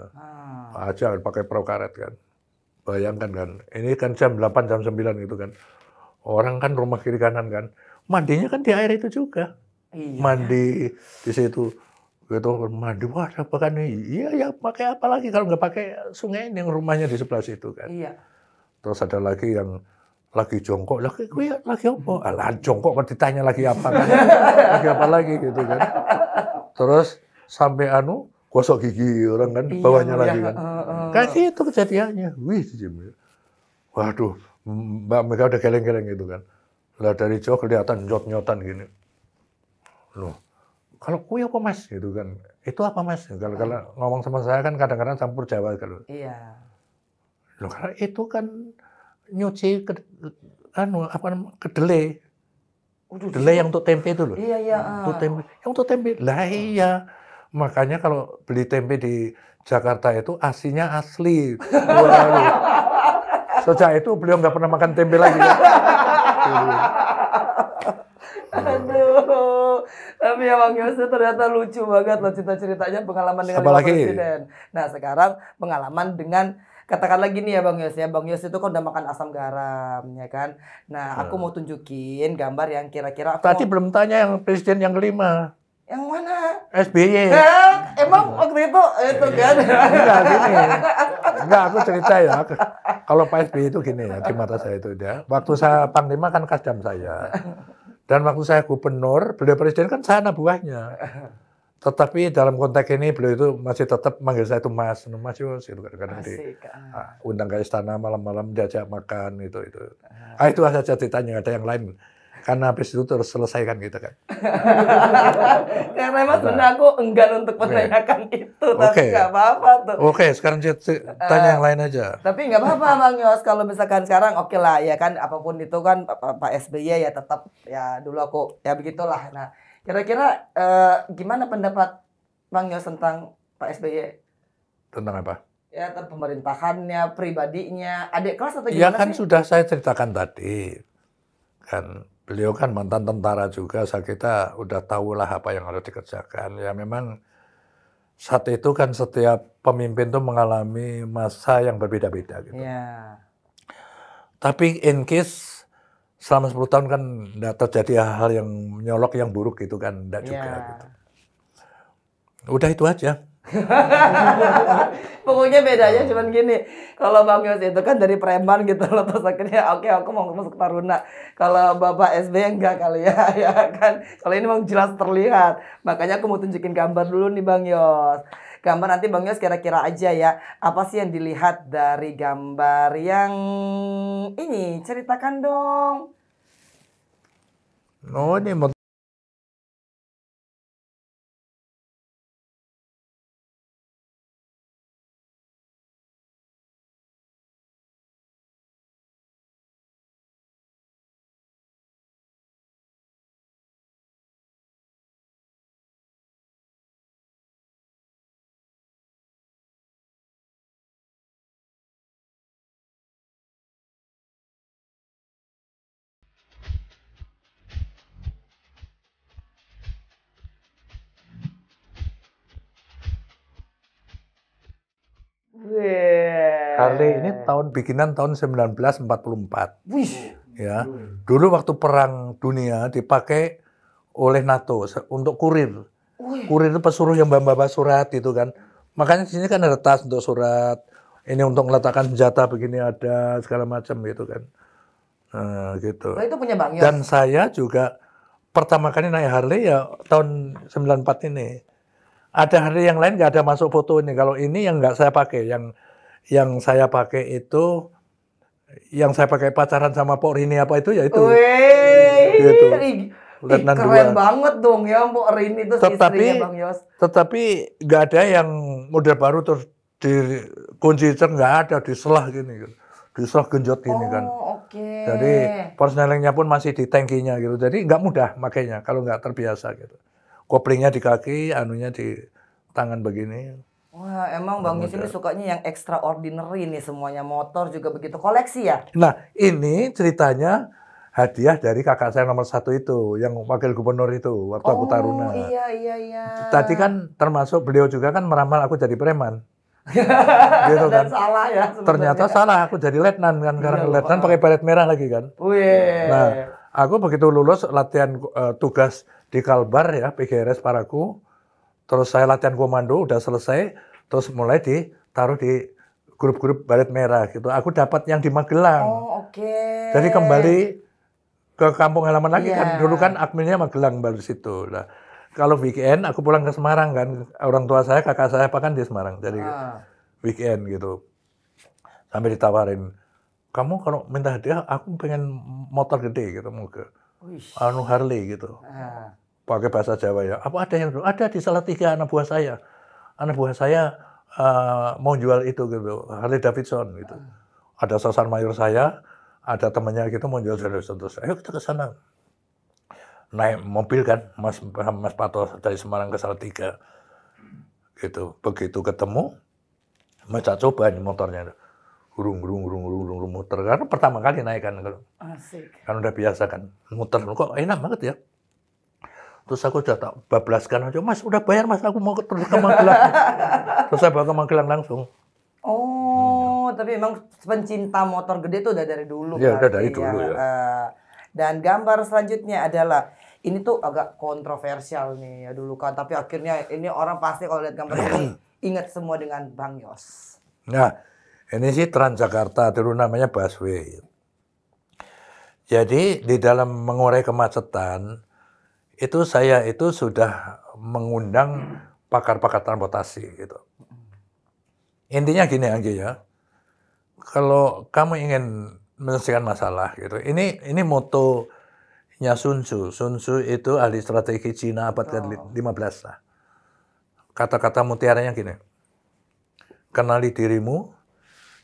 Ah. Aja pakai perahu karet kan. Bayangkan kan, ini kan jam 8, jam 9 gitu kan. Orang kan rumah kiri kanan kan. Mandinya kan di air itu juga. Iya. Mandi di situ gitu mandi wah bahkan iya ya pakai apa lagi kalau nggak pakai sungai yang rumahnya di sebelah situ kan iya terus ada lagi yang lagi jongkok lagi kue ya, lagi apa alah jongkok kan ditanya lagi apa kan? lagi apa lagi gitu kan terus sampai anu gosok gigi orang kan iya, bawahnya iya, lagi kan uh, uh. kayak gitu kejadiannya wih waduh mbak Mega udah geleng-geleng gitu kan lah dari jauh kelihatan nyot-nyotan gini loh kalau kue apa mas gitu kan itu apa mas kalau kalau ngomong sama saya kan kadang-kadang campur jawa kalau gitu. iya Loh, karena itu kan nyuci ke, anu, apa, kedelai. Udah, kedelai yang untuk tempe itu loh. Iya, iya. Untuk ah. tempe. Yang untuk tempe. Lah iya. Makanya kalau beli tempe di Jakarta itu aslinya asli. Sejak itu beliau nggak pernah makan tempe lagi. Ya. Aduh, tapi ya Bang Yose ternyata lucu banget loh cerita-ceritanya pengalaman dengan Apalagi. presiden. Nah sekarang pengalaman dengan katakan lagi nih ya Bang Yos ya. Bang Yos itu kan udah makan asam garam ya kan. Nah, aku iya. mau tunjukin gambar yang kira-kira aku Tadi mau... belum tanya yang presiden yang kelima. Yang mana? SBY. Nah, eh, emang waktu itu itu iya. kan. Enggak gini. Enggak, aku cerita ya. Kalau Pak SBY itu gini ya di mata saya itu ya. Waktu saya panglima kan kasdam saya. Dan waktu saya gubernur, beliau presiden kan sana buahnya. Tetapi dalam konteks ini beliau itu masih tetap manggil saya itu Mas, Mas Yus gitu kadang-kadang di ah. ah. undang ke istana malam-malam diajak makan gitu itu. Ah, ah itu aja ceritanya ada yang lain. Karena habis itu terus selesaikan gitu kan. Karena Mas benar nah. aku enggan untuk menanyakan okay. itu, tapi okay. nggak apa-apa tuh. Oke, okay, sekarang ah. tanya yang lain aja. Tapi nggak apa-apa Bang Yos, kalau misalkan sekarang oke okay lah ya kan apapun itu kan Pak SBY ya tetap ya dulu aku ya begitulah. Nah Kira-kira uh, gimana pendapat Bang Yos tentang Pak SBY? Tentang apa? Ya, tentang pemerintahannya, pribadinya, adik kelas atau ya, gimana Ya kan sih? sudah saya ceritakan tadi. Kan beliau kan mantan tentara juga, saya kita udah tahulah apa yang harus dikerjakan. Ya memang saat itu kan setiap pemimpin tuh mengalami masa yang berbeda-beda gitu. ya Tapi in case selama 10 tahun kan tidak terjadi hal-hal yang nyolok yang buruk gitu kan tidak iya. juga yeah. gitu. udah itu aja Pokoknya bedanya cuma gini, kalau Bang Yos itu kan dari preman gitu loh terus akhirnya oke okay, aku mau masuk Taruna. Kalau Bapak SB enggak kali ya, ya kan. Kalau ini memang jelas terlihat. Makanya aku mau tunjukin gambar dulu nih Bang Yos gambar nanti Bang Yos kira-kira aja ya apa sih yang dilihat dari gambar yang ini ceritakan dong. Oh, ini Harley ini tahun bikinan tahun 1944. Wih. Ya. Hmm. Dulu waktu perang dunia dipakai oleh NATO untuk kurir. Kurir itu pesuruh yang bawa-bawa surat itu kan. Makanya di sini kan ada tas untuk surat. Ini untuk meletakkan senjata begini ada segala macam gitu kan. Nah, gitu. Nah, itu punya Bang Yos. Dan saya juga pertama kali naik Harley ya tahun 94 ini. Ada Harley yang lain nggak ada masuk foto ini. Kalau ini yang nggak saya pakai, yang yang saya pakai itu yang saya pakai pacaran sama Pok Rini apa itu ya itu. Wih, Gitu. Ih, keren dua. banget dong ya Pok Rini itu tetapi, istrinya Bang Yos. Tetapi nggak ada yang model baru terus kunci cer nggak ada selah gini gitu. selah genjot gini kan. oh, kan. Okay. Jadi personelingnya pun masih di tangkinya gitu. Jadi nggak mudah makainya kalau nggak terbiasa gitu. Koplingnya di kaki, anunya di tangan begini. Wah, emang Bang Yus ini sukanya yang extraordinary nih semuanya. Motor juga begitu. Koleksi ya? Nah, ini ceritanya hadiah dari kakak saya nomor satu itu. Yang wakil gubernur itu. Waktu oh, aku Taruna. Oh iya, iya, iya. Tadi kan termasuk beliau juga kan meramal aku jadi preman. gitu kan. Dan salah ya. Sebenernya. Ternyata salah. Aku jadi letnan kan. Iya, Karena letnan pakai baret merah lagi kan. iya. Nah, aku begitu lulus latihan uh, tugas di Kalbar ya, PGRS Paraku Terus saya latihan komando, udah selesai, terus mulai ditaruh di grup-grup baret merah gitu. Aku dapat yang di Magelang. Oh, oke. Okay. Jadi kembali ke kampung halaman lagi yeah. kan iya. dulu kan adminnya Magelang baru situ. Nah, kalau weekend aku pulang ke Semarang kan. Orang tua saya, kakak saya apa kan di Semarang. Jadi ah. weekend gitu. Sampai ditawarin, "Kamu kalau minta hadiah, aku pengen motor gede gitu mau ke anu Harley gitu." Ah pakai bahasa Jawa ya. Apa ada yang ada di salah tiga anak buah saya. Anak buah saya uh, mau jual itu gitu, Harley Davidson gitu. Ah. Ada sasaran mayor saya, ada temannya gitu mau jual Harley Davidson. Ayo kita ke sana. Naik mobil kan, Mas Mas Pato dari Semarang ke Salatiga. Gitu. Begitu ketemu, Masa coba nih motornya gurung gurung gurung gurung gurung muter karena pertama kali naik kan kan udah biasa kan muter kok enak banget ya Terus aku sudah tak bablaskan aja, Mas udah bayar Mas, aku mau ke, terus ke Magelang. terus saya bawa ke Magelang langsung. Oh, hmm. tapi memang pencinta motor gede itu udah dari dulu. Iya, udah dari ya. dulu ya. ya. dan gambar selanjutnya adalah ini tuh agak kontroversial nih ya dulu kan, tapi akhirnya ini orang pasti kalau lihat gambar ini ingat semua dengan Bang Yos. Nah, ini sih Transjakarta, dulu namanya busway. Jadi di dalam mengurai kemacetan, itu saya itu sudah mengundang hmm. pakar-pakar transportasi gitu. Hmm. Intinya gini aja ya, kalau kamu ingin menyelesaikan masalah gitu, ini ini nya Sun Tzu. Sun Tzu itu ahli strategi Cina abad ke-15 lah. Kata-kata mutiaranya gini, kenali dirimu,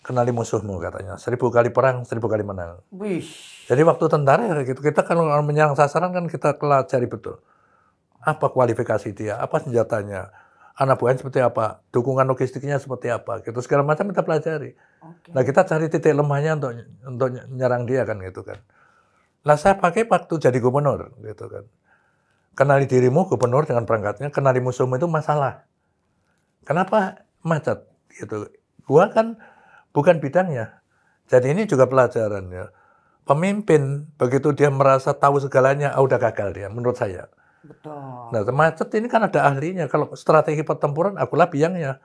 kenali musuhmu katanya. Seribu kali perang, seribu kali menang. Wih. Jadi waktu tentara ya gitu kita kalau menyerang sasaran kan kita pelajari betul apa kualifikasi dia, apa senjatanya, anak buahnya seperti apa, dukungan logistiknya seperti apa, gitu segala macam kita pelajari. Okay. Nah kita cari titik lemahnya untuk untuk nyerang dia kan gitu kan. Nah saya pakai waktu jadi gubernur gitu kan. Kenali dirimu gubernur dengan perangkatnya, kenali musuhmu itu masalah. Kenapa macet gitu? Gua kan bukan bidangnya. Jadi ini juga pelajaran ya pemimpin begitu dia merasa tahu segalanya, ah udah gagal dia menurut saya. Betul. Nah, macet ini kan ada ahlinya. Kalau strategi pertempuran, akulah biangnya.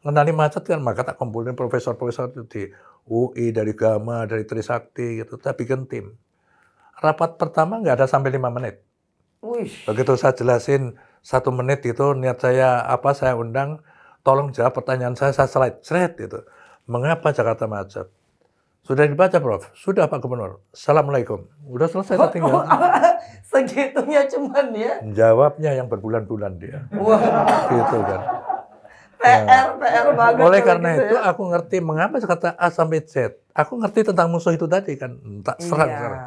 Mengenali macet kan, maka tak kumpulin profesor-profesor itu di UI, dari Gama, dari Trisakti, gitu. Kita bikin tim. Rapat pertama nggak ada sampai lima menit. Uish. Begitu saya jelasin satu menit itu niat saya apa saya undang, tolong jawab pertanyaan saya, saya slide, slide gitu. Mengapa Jakarta macet? Sudah dibaca, Prof. Sudah, Pak Gubernur. Assalamualaikum. Sudah selesai, oh, tinggal. Oh, segitunya cuman ya? Jawabnya yang berbulan-bulan dia. Wah. Wow. gitu kan. PR, nah, PR banget. Oleh karena gitu itu, ya. aku ngerti mengapa kata A sampai Z. Aku ngerti tentang musuh itu tadi kan. Tak serang iya. Serang.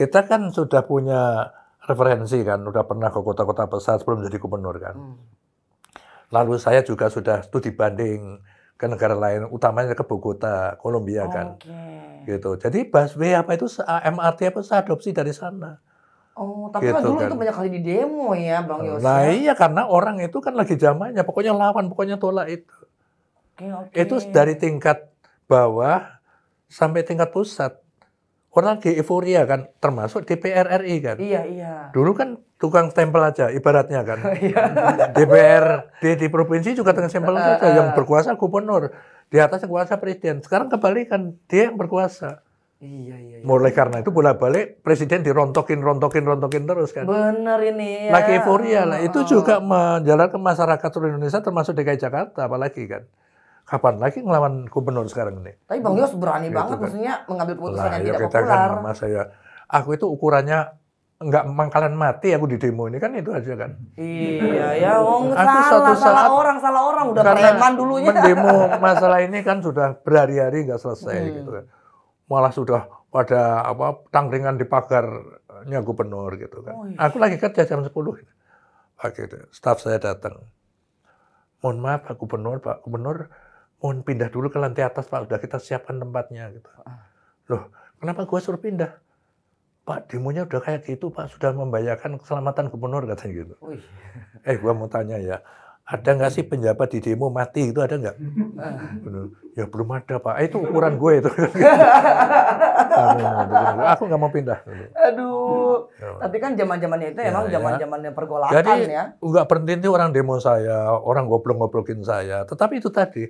Kita kan sudah punya referensi kan. Sudah pernah ke kota-kota besar sebelum jadi gubernur kan. Hmm. Lalu saya juga sudah studi banding ke negara lain, utamanya ke Bogota, Kolombia okay. kan. Gitu. Jadi busway apa itu eh, MRT apa itu, adopsi dari sana. Oh, tapi gitu, kan dulu kan. itu banyak kali di demo ya, Bang Yos. Nah, ya? iya karena orang itu kan lagi zamannya, pokoknya lawan, pokoknya tolak itu. Okay, okay. Itu dari tingkat bawah sampai tingkat pusat orang lagi euforia kan, termasuk DPR RI kan. Iya, iya. Dulu kan tukang stempel aja, ibaratnya kan. Iya. DPR di, di provinsi juga tukang stempel saja, yang berkuasa gubernur, di atas yang kuasa presiden. Sekarang kebalikan, dia yang berkuasa. Iya, iya, iya. Mulai karena itu bolak balik presiden dirontokin, rontokin, rontokin terus kan. Benar ini. Ya. Lagi euforia lah. Itu juga menjalankan masyarakat seluruh Indonesia termasuk DKI Jakarta apalagi kan kapan lagi ngelawan gubernur sekarang ini? Tapi Bang Yos gitu berani gitu banget, kan. maksudnya mengambil keputusan nah, yang iya, tidak kita populer. Kan, mama saya, aku itu ukurannya nggak mangkalan mati aku di demo ini kan itu aja kan. Iya ya, wong aku salah, salah saat, orang salah orang udah preman dulunya. Mendemo masalah ini kan sudah berhari-hari nggak selesai hmm. gitu kan. Malah sudah pada apa tangringan di pagarnya gubernur gitu kan. Oh, iya. Aku lagi kerja jam 10. oke staff saya datang. Mohon maaf Pak Gubernur, Pak Gubernur mohon pindah dulu ke lantai atas Pak, udah kita siapkan tempatnya gitu. Ah. Loh, kenapa gua suruh pindah? Pak, demonya udah kayak gitu Pak, sudah membayarkan keselamatan gubernur katanya gitu. Ui. Eh, gua mau tanya ya, ada nggak sih penjabat di demo mati itu ada nggak? Ah. ya belum ada pak. Eh, itu ukuran gue itu. aku nggak mau pindah. Aduh. Ya. Tapi kan zaman zamannya itu ya, emang ya. zaman zamannya pergolakan Jadi, ya. Jadi nggak berhenti orang demo saya, orang goblok-goblokin saya. Tetapi itu tadi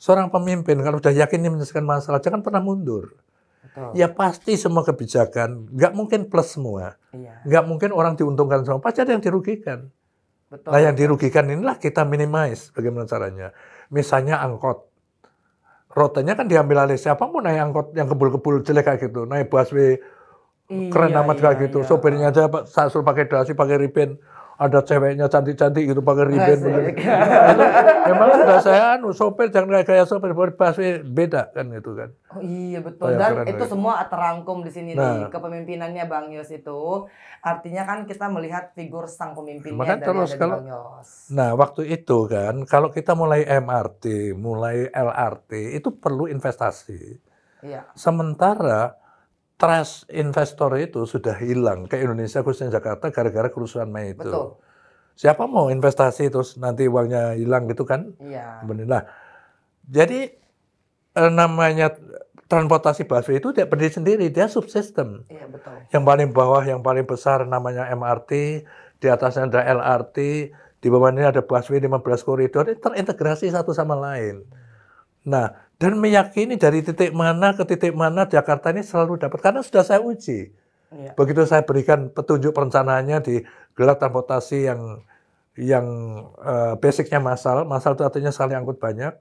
Seorang pemimpin kalau sudah yakin ini menyelesaikan masalah, jangan pernah mundur. Betul. Ya pasti semua kebijakan, nggak mungkin plus semua. Iya. mungkin orang diuntungkan semua, pasti ada yang dirugikan. Betul. Nah yang dirugikan inilah kita minimize bagaimana caranya. Misalnya angkot. rotanya kan diambil alih siapa mau naik angkot yang kebul-kebul jelek kayak gitu. Naik busway iya, keren amat iya, kayak gitu. Iya. Sopirnya aja pak, suruh pakai dasi, pakai riben ada ceweknya cantik-cantik gitu pakai gitu. Emang sudah saya anu sopir jangan kayak kayak sopir pas beda kan gitu kan. Oh iya betul oh, dan itu lagi. Gitu. semua terangkum di sini nah. di kepemimpinannya Bang Yos itu. Artinya kan kita melihat figur sang pemimpin Maka dari Bang Yos. Nah, waktu itu kan kalau kita mulai MRT, mulai LRT itu perlu investasi. Iya. Sementara trust investor itu sudah hilang ke Indonesia khususnya Jakarta gara-gara kerusuhan Mei itu. Betul. Siapa mau investasi terus nanti uangnya hilang gitu kan? Iya. Nah, jadi eh, namanya transportasi busway itu tidak berdiri sendiri, dia subsistem. Iya, betul. Yang paling bawah, yang paling besar namanya MRT, di atasnya ada LRT, di bawahnya ada busway 15 koridor, terintegrasi satu sama lain. Nah, dan meyakini dari titik mana ke titik mana Jakarta ini selalu dapat karena sudah saya uji. Ya. Begitu saya berikan petunjuk perencanaannya di gelar transportasi yang yang uh, basicnya masal, masal itu artinya sekali angkut banyak,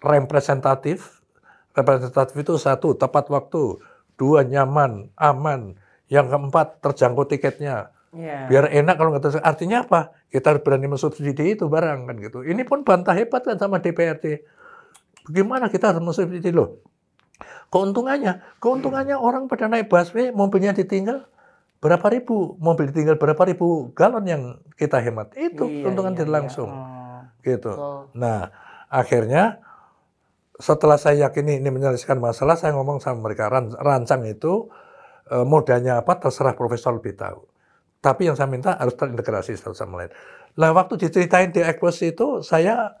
representatif, representatif itu satu tepat waktu, dua nyaman, aman, yang keempat terjangkau tiketnya, Yeah. Biar enak kalau nggak Artinya apa? Kita berani mensubsidi itu barang kan gitu. Ini pun bantah hebat kan sama DPRD. Bagaimana kita harus mensubsidi loh? Keuntungannya, keuntungannya orang pada naik busway, mobilnya ditinggal berapa ribu, mobil ditinggal berapa ribu galon yang kita hemat. Itu iya, keuntungan iya, iya. langsung. Iya. Oh, gitu. Nah, akhirnya setelah saya yakini ini menyelesaikan masalah, saya ngomong sama mereka, rancang itu eh, modanya apa terserah profesor lebih tahu. Tapi yang saya minta harus terintegrasi satu sama lain. Nah waktu diceritain di ekspos itu, saya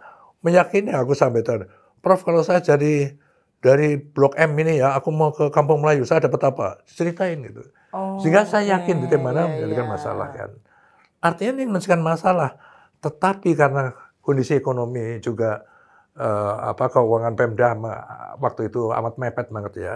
meyakini aku sampai tadi Prof kalau saya jadi dari Blok M ini ya, aku mau ke Kampung Melayu, saya dapat apa? Ceritain gitu. Oh, Sehingga saya yakin tempat mana yeah, menjadikan yeah. masalah kan. Artinya ini menyelesaikan masalah, tetapi karena kondisi ekonomi juga uh, apa keuangan Pemda waktu itu amat mepet banget ya.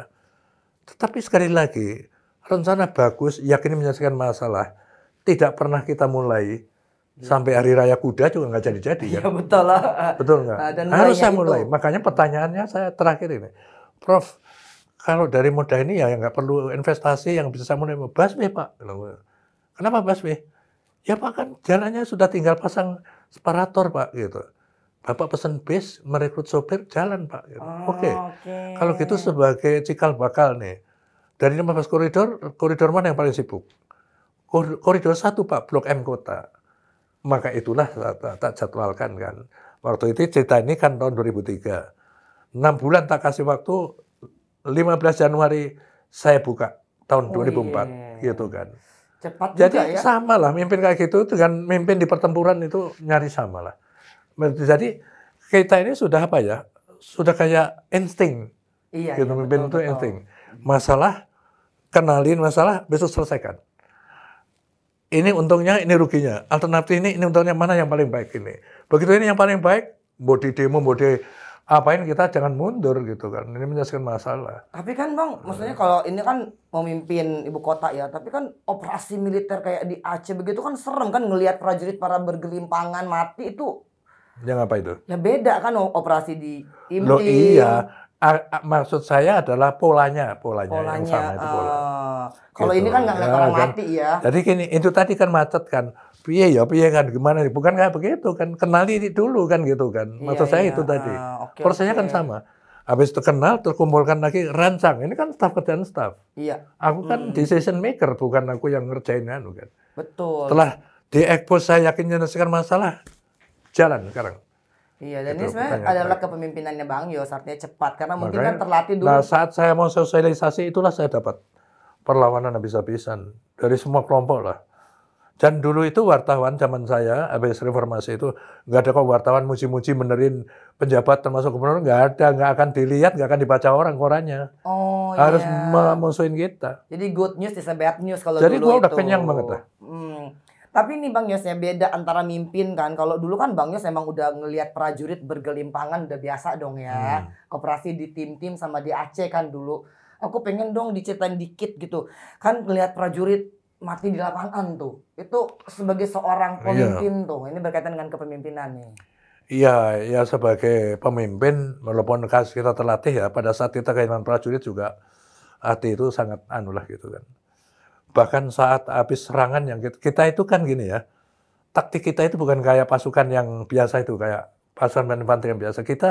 Tetapi sekali lagi rencana bagus, yakin menyelesaikan masalah, tidak pernah kita mulai Hmm. Sampai hari raya kuda juga nggak jadi-jadi ya. betul lah. Betul nggak? Harus saya mulai. Itu. Makanya pertanyaannya saya terakhir ini, Prof. Kalau dari muda ini ya nggak perlu investasi yang bisa saya mulai baswe pak. Kenapa baswe? Ya pak kan jalannya sudah tinggal pasang separator pak gitu. Bapak pesan bis, merekrut sopir, jalan Pak. Gitu. Oh, Oke. Okay. Okay. Kalau gitu sebagai cikal bakal nih, dari 15 koridor, koridor mana yang paling sibuk? Koridor satu Pak, Blok M Kota. Maka itulah tak, tak jadwalkan kan. Waktu itu cerita ini kan tahun 2003. 6 bulan tak kasih waktu, 15 Januari saya buka tahun oh, 2004 iya. gitu kan. Cepat Jadi juga, ya? sama lah, mimpin kayak gitu dengan mimpin di pertempuran itu nyari sama lah. Jadi kita ini sudah apa ya, sudah kayak insting. Iya, gitu, iya, mimpin betul, itu insting. Masalah, kenalin masalah, besok selesaikan ini untungnya, ini ruginya. Alternatif ini, ini untungnya mana yang paling baik ini. Begitu ini yang paling baik, body demo, body apain kita jangan mundur gitu kan. Ini menyelesaikan masalah. Tapi kan bang, hmm. maksudnya kalau ini kan memimpin ibu kota ya, tapi kan operasi militer kayak di Aceh begitu kan serem kan ngelihat prajurit para bergelimpangan mati itu. Yang apa itu? Ya beda kan operasi di tim. Loh iya, A, a, maksud saya adalah polanya, polanya, polanya yang sama itu pola. Uh, kalau gitu. ini kan nggak ya, kan. mati ya. Jadi gini, itu tadi kan macet kan. Piye ya, piye kan gimana nih? Bukan kayak begitu kan. Kenali dulu kan gitu kan. Iya, Maksud iya, saya iya. itu tadi. Uh, ah, okay, Prosesnya okay. kan sama. Habis terkenal, terkumpulkan lagi rancang. Ini kan staff kerjaan staff. Iya. Aku kan hmm. decision maker, bukan aku yang ngerjain anu kan. Betul. Setelah expose saya yakin menyelesaikan masalah, jalan sekarang. Iya, dan itu ini sebenarnya adalah kepemimpinannya Bang Yos, artinya cepat. Karena Makanya, mungkin kan terlatih dulu. Nah, saat saya mau sosialisasi, itulah saya dapat perlawanan habis-habisan dari semua kelompok lah. Dan dulu itu wartawan zaman saya, habis reformasi itu, nggak ada kok wartawan muji-muji benerin penjabat termasuk gubernur, nggak ada, nggak akan dilihat, nggak akan dibaca orang korannya. Oh Harus iya. memusuhin kita. Jadi good news is a bad news kalau dulu itu. Jadi udah kenyang banget lah. Hmm. Tapi ini Bang Yosnya beda antara mimpin kan. Kalau dulu kan Bang Yos emang udah ngelihat prajurit bergelimpangan udah biasa dong ya. Hmm. Koperasi di tim-tim sama di Aceh kan dulu aku pengen dong diceritain dikit gitu kan melihat prajurit mati di lapangan tuh itu sebagai seorang iya. pemimpin tuh ini berkaitan dengan kepemimpinan nih Iya, ya sebagai pemimpin, walaupun khas kita terlatih ya, pada saat kita kehilangan prajurit juga hati itu sangat anulah gitu kan. Bahkan saat habis serangan yang kita, kita itu kan gini ya, taktik kita itu bukan kayak pasukan yang biasa itu, kayak pasukan infanteri yang biasa. Kita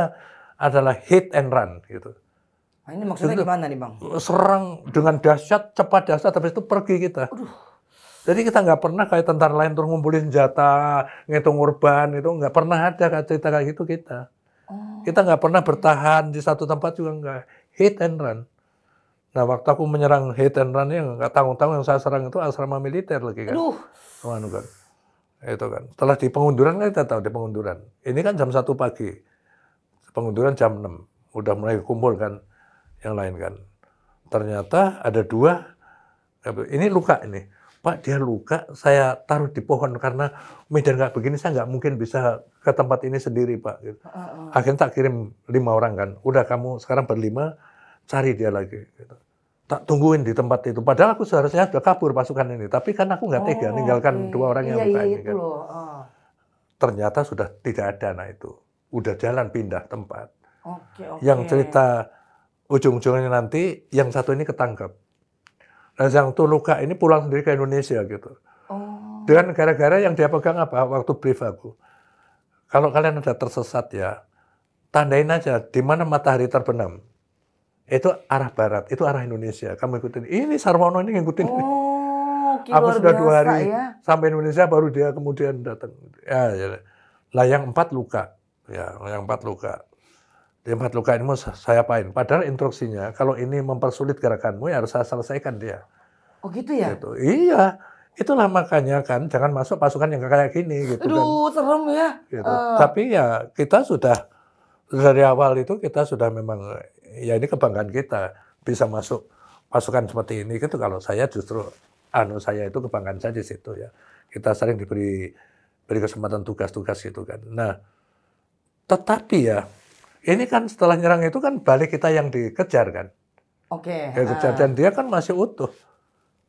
adalah hit and run gitu. Nah, ini maksudnya Jadi, gimana nih Bang? Eh, serang dengan dahsyat, cepat dahsyat, tapi itu pergi kita. Aduh. Jadi kita nggak pernah kayak tentara lain terus ngumpulin senjata, ngitung urban itu nggak pernah ada cerita kayak gitu kita. Oh. Kita nggak pernah bertahan di satu tempat juga nggak hit and run. Nah waktu aku menyerang hit and run yang nggak tanggung tanggung yang saya serang itu asrama militer lagi kan. Aduh. Anu kan. Itu kan. Setelah di pengunduran kan kita tahu di pengunduran. Ini kan jam satu pagi. Pengunduran jam 6. Udah mulai kumpul kan yang lain kan. Ternyata ada dua, ini luka ini. Pak dia luka, saya taruh di pohon karena medan nggak begini saya nggak mungkin bisa ke tempat ini sendiri Pak. Gitu. Akhirnya tak kirim lima orang kan, udah kamu sekarang berlima cari dia lagi. Gitu. Tak tungguin di tempat itu. Padahal aku seharusnya sudah kabur pasukan ini, tapi kan aku nggak tega oh, ninggalkan okay. dua orang yang iya, iya luka iya, ini kan. Loh. Ternyata sudah tidak ada nah itu, udah jalan pindah tempat. Okay, okay. Yang cerita ujung-ujungnya nanti yang satu ini ketangkep. Dan nah, yang satu luka ini pulang sendiri ke Indonesia gitu. Oh. Dengan gara-gara yang dia pegang apa? Waktu brief aku. Kalau kalian ada tersesat ya, tandain aja di mana matahari terbenam. Itu arah barat, itu arah Indonesia. Kamu ikutin. Ini Sarwono ini ngikutin. Oh, aku sudah dua hari ya? sampai Indonesia baru dia kemudian datang. Ya, ya. Lah yang empat luka. Ya, yang empat luka di empat luka ini mau saya apain? Padahal instruksinya kalau ini mempersulit gerakanmu ya harus saya selesaikan dia. Oh gitu ya? Gitu. Iya. Itulah makanya kan jangan masuk pasukan yang kayak gini gitu kan. Aduh, kan. serem ya. Gitu. Uh. Tapi ya kita sudah dari awal itu kita sudah memang ya ini kebanggaan kita bisa masuk pasukan seperti ini gitu kalau saya justru anu saya itu kebanggaan saya di situ ya. Kita sering diberi beri kesempatan tugas-tugas gitu kan. Nah, tetapi ya ini kan setelah nyerang itu kan balik kita yang dikejar kan. Oke. Okay. Dikejar. Ah. Dan dia kan masih utuh.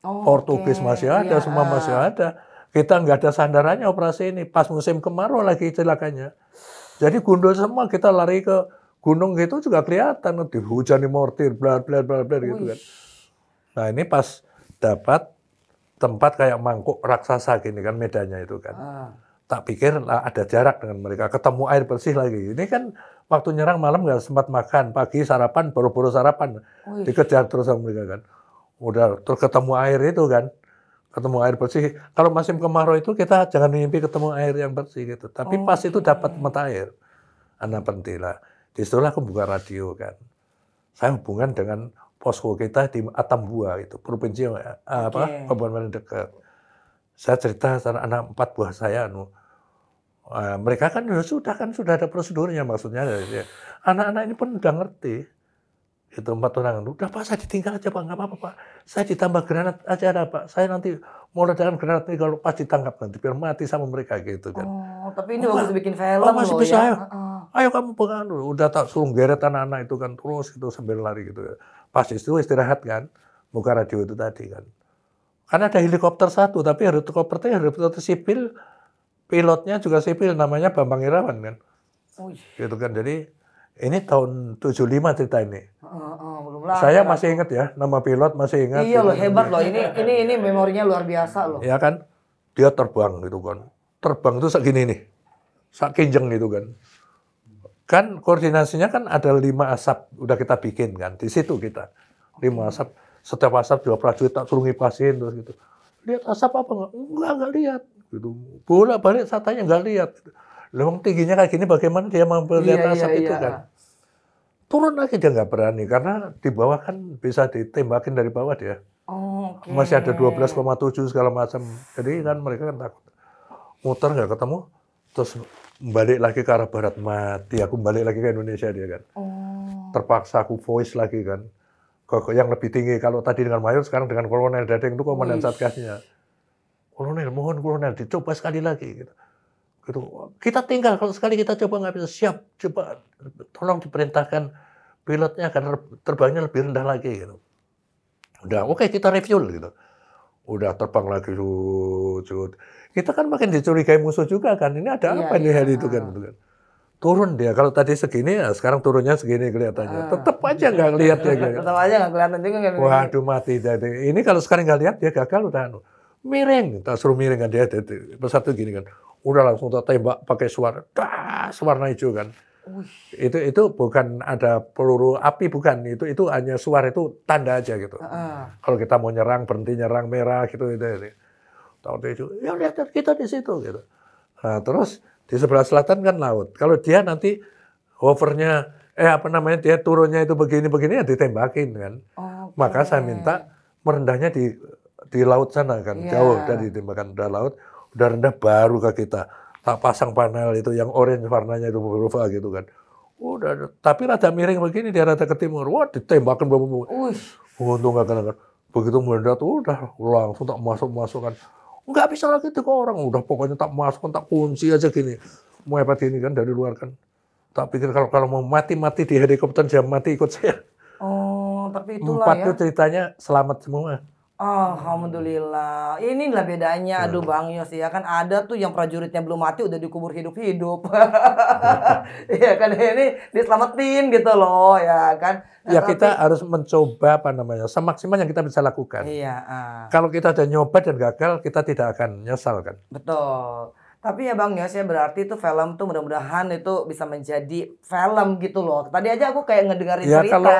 Oh, Portugis okay. masih ada, ya, semua ah. masih ada. Kita nggak ada sandarannya operasi ini. Pas musim kemarau lagi celakanya. Jadi gundul semua kita lari ke gunung gitu juga kelihatan. hujan mortir, bla bla bla bla gitu kan. Nah ini pas dapat tempat kayak mangkuk raksasa gini kan medannya itu kan. Uh. Tak pikir lah ada jarak dengan mereka. Ketemu air bersih lagi. Ini kan waktu nyerang malam nggak sempat makan, pagi sarapan, baru-baru sarapan, Uish. dikejar terus sama mereka kan. Udah terus ketemu air itu kan, ketemu air bersih. Kalau masih kemarau itu kita jangan mimpi ketemu air yang bersih gitu. Tapi okay. pas itu oh. dapat mata air, anak pentila. Disitulah aku buka radio kan. Saya hubungan dengan posko kita di Atambua itu, provinsi okay. Eh, apa, kabupaten dekat. Saya cerita sama anak empat buah saya, anu, Eh, mereka kan ya sudah kan sudah ada prosedurnya maksudnya. Ya. Anak-anak ini pun udah ngerti. Itu empat orang. Udah Pak, saya ditinggal aja Pak, nggak apa-apa Pak. Saya ditambah granat aja ada Pak. Saya nanti mau ledakan granat ini kalau pas ditangkap nanti biar mati sama mereka gitu kan. Oh, tapi ini oh, waktu bikin film oh, masih loh bisa, ya. Ayo, ayo kamu pegang dulu. Udah tak suruh geret anak-anak itu kan terus itu sambil lari gitu. Ya. Pas itu istirahat kan, buka radio itu tadi kan. Karena ada helikopter satu, tapi helikopternya helikopter sipil pilotnya juga sipil namanya Bambang Irawan kan. Oh, Gitu kan. Jadi ini tahun 75 cerita ini. Uh, uh, belum lah. Saya masih ingat ya, nama pilot masih ingat. Iya loh, hebat loh. Ini ini ini memorinya luar biasa loh. Iya kan? Dia terbang gitu kan. Terbang itu segini nih. kinjeng gitu kan. Kan koordinasinya kan ada lima asap udah kita bikin kan. Di situ kita. Lima asap. Setiap asap dua prajurit tak suruh ngipasin terus gitu. Lihat asap apa enggak? Enggak, enggak lihat Gitu. Bola balik saya tanya nggak lihat. Lewang tingginya kayak gini bagaimana dia melihat iya, iya, asap iya, itu iya. kan? Turun lagi dia nggak berani karena di bawah kan bisa ditembakin dari bawah dia. Oh, okay. Masih ada 12,7 segala macam. Jadi kan mereka kan takut. Muter nggak ketemu, terus balik lagi ke arah barat mati. Aku balik lagi ke Indonesia dia kan. Oh. Terpaksa aku voice lagi kan. Kok yang lebih tinggi kalau tadi dengan mayor sekarang dengan kolonel Dadeng itu komandan satgasnya kolonel mohon kolonel dicoba sekali lagi gitu. gitu. Kita tinggal kalau sekali kita coba nggak bisa siap coba tolong diperintahkan pilotnya akan terbangnya lebih rendah lagi gitu. Udah oke okay, kita refuel gitu. Udah terbang lagi sujud. Kita kan makin dicurigai musuh juga kan. Ini ada iya, apa iya, nih iya. hari itu kan, gitu, kan. turun dia. Kalau tadi segini, ya sekarang turunnya segini kelihatannya. Ah. Tetap aja nggak ngeliat. dia. Gitu. Tetap aja nggak kelihatan juga. Waduh mati jadi. Ini kalau sekarang nggak lihat dia gagal udah. Anu miring, tak suruh miring kan dia, pesawat gini kan, udah langsung tak tembak pakai suara, dah warna hijau kan. Uish. itu itu bukan ada peluru api bukan itu itu hanya suara itu tanda aja gitu uh. kalau kita mau nyerang berhenti nyerang merah gitu itu, Tahu tahun itu ya lihat kita di situ gitu nah, terus di sebelah selatan kan laut kalau dia nanti hovernya eh apa namanya dia turunnya itu begini begini ya ditembakin kan okay. maka saya minta merendahnya di di laut sana kan yeah. jauh dari tembakan udara laut udah rendah baru ke kita tak pasang panel itu yang orange warnanya itu berubah gitu kan udah tapi rada miring begini dia rada ke timur wah ditembakkan bom untung gak kena begitu meledak udah langsung tak masuk masukkan nggak bisa lagi tuh ke orang udah pokoknya tak masuk tak kunci aja gini mau apa ini kan dari luar kan tak pikir kalau kalau mau mati mati di helikopter jam mati ikut saya oh tapi itulah empat ya. tuh ceritanya selamat semua Ah, alhamdulillah. Inilah bedanya. Iya. Aduh Bang Yos ya kan ada tuh yang prajuritnya belum mati udah dikubur hidup-hidup. Iya kan ini diselamatin gitu loh ya kan. ya nah, tapi, kita harus mencoba apa namanya semaksimal yang kita bisa lakukan. Iya. Uh. Kalau kita ada nyoba dan gagal kita tidak akan nyesal kan. Betul. Tapi ya Bang Yos ya berarti itu film tuh mudah-mudahan itu bisa menjadi film gitu loh. Tadi aja aku kayak ngedengar ya, cerita. Kalau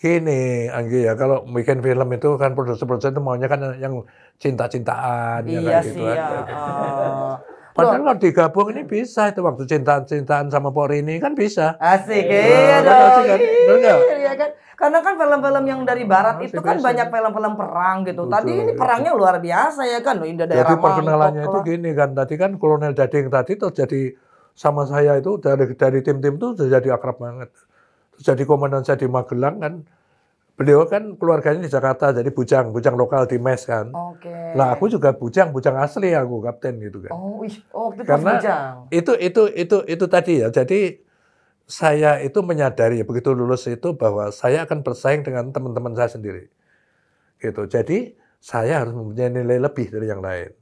gini Anggi ya kalau bikin film itu kan produser-produser itu maunya kan yang cinta-cintaan ya, iya gitu kan. ya kan sih, eh. gitu Kan. Padahal kalau digabung ini bisa itu waktu cinta cintaan sama Pori ini kan bisa. Asik iya nah, dong. Kan? Iya, iya kan. Karena kan film-film yang dari barat itu kan banyak film-film perang gitu. Betul, tadi ini perangnya luar biasa ya kan. Indah daerah Jadi perkenalannya itu gini kan. Tadi kan Kolonel Dading tadi itu jadi sama saya itu dari dari tim-tim itu jadi akrab banget jadi komandan saya di Magelang kan beliau kan keluarganya di Jakarta jadi bujang bujang lokal di mes kan okay. lah aku juga bujang bujang asli aku kapten gitu kan oh, wih. oh itu karena bujang. itu itu itu itu tadi ya jadi saya itu menyadari ya, begitu lulus itu bahwa saya akan bersaing dengan teman-teman saya sendiri gitu jadi saya harus mempunyai nilai lebih dari yang lain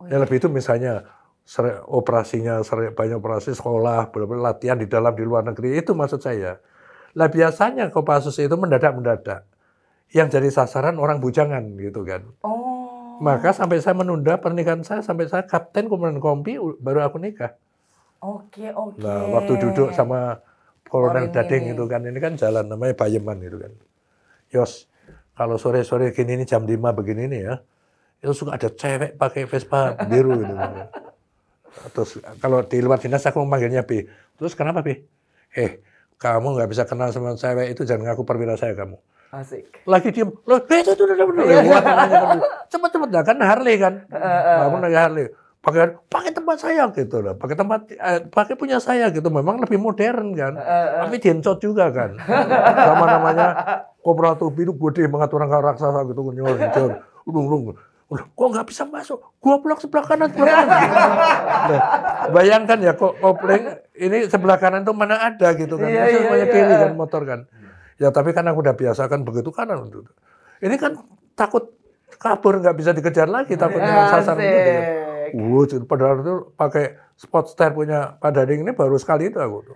oh, iya. lebih itu misalnya operasinya banyak operasi sekolah latihan di dalam di luar negeri itu maksud saya lah biasanya Kopassus itu mendadak-mendadak. Yang jadi sasaran orang bujangan gitu kan. Oh. Maka sampai saya menunda pernikahan saya sampai saya kapten komandan kompi baru aku nikah. Oke, okay, oke. Okay. Nah, waktu duduk sama Kolonel Dading itu kan ini kan jalan namanya Bayeman itu kan. Yos, kalau sore-sore gini ini jam 5 begini nih ya. Itu suka ada cewek pakai Vespa biru gitu. Terus kalau di luar dinas aku memanggilnya pi Terus kenapa pi Eh, kamu nggak bisa kenal sama cewek itu jangan ngaku perwira saya kamu. Asik. Lagi diem, loh itu itu udah bener Cepet cepet dah kan Harley kan, Kamu lagi Harley. Pakai pakai tempat saya gitu loh, pakai tempat eh, pakai punya saya gitu. Memang lebih modern kan, tapi diencot juga kan. Sama namanya Kobra Tubi itu gede mengatur orang raksasa gitu nyol nyolong Loh, kok nggak bisa masuk? gue sebelah kanan, sebelah kanan. Nah, bayangkan ya kok kopling ini sebelah kanan tuh mana ada gitu kan. Iya, iya, iya. kiri kan motor kan. Ya tapi kan aku udah biasa kan begitu kanan. Ini kan takut kabur nggak bisa dikejar lagi takutnya nah, sasar gitu kan. itu. Gitu. Wuh, padahal itu pakai spot star punya Pak Dading ini baru sekali itu aku tuh.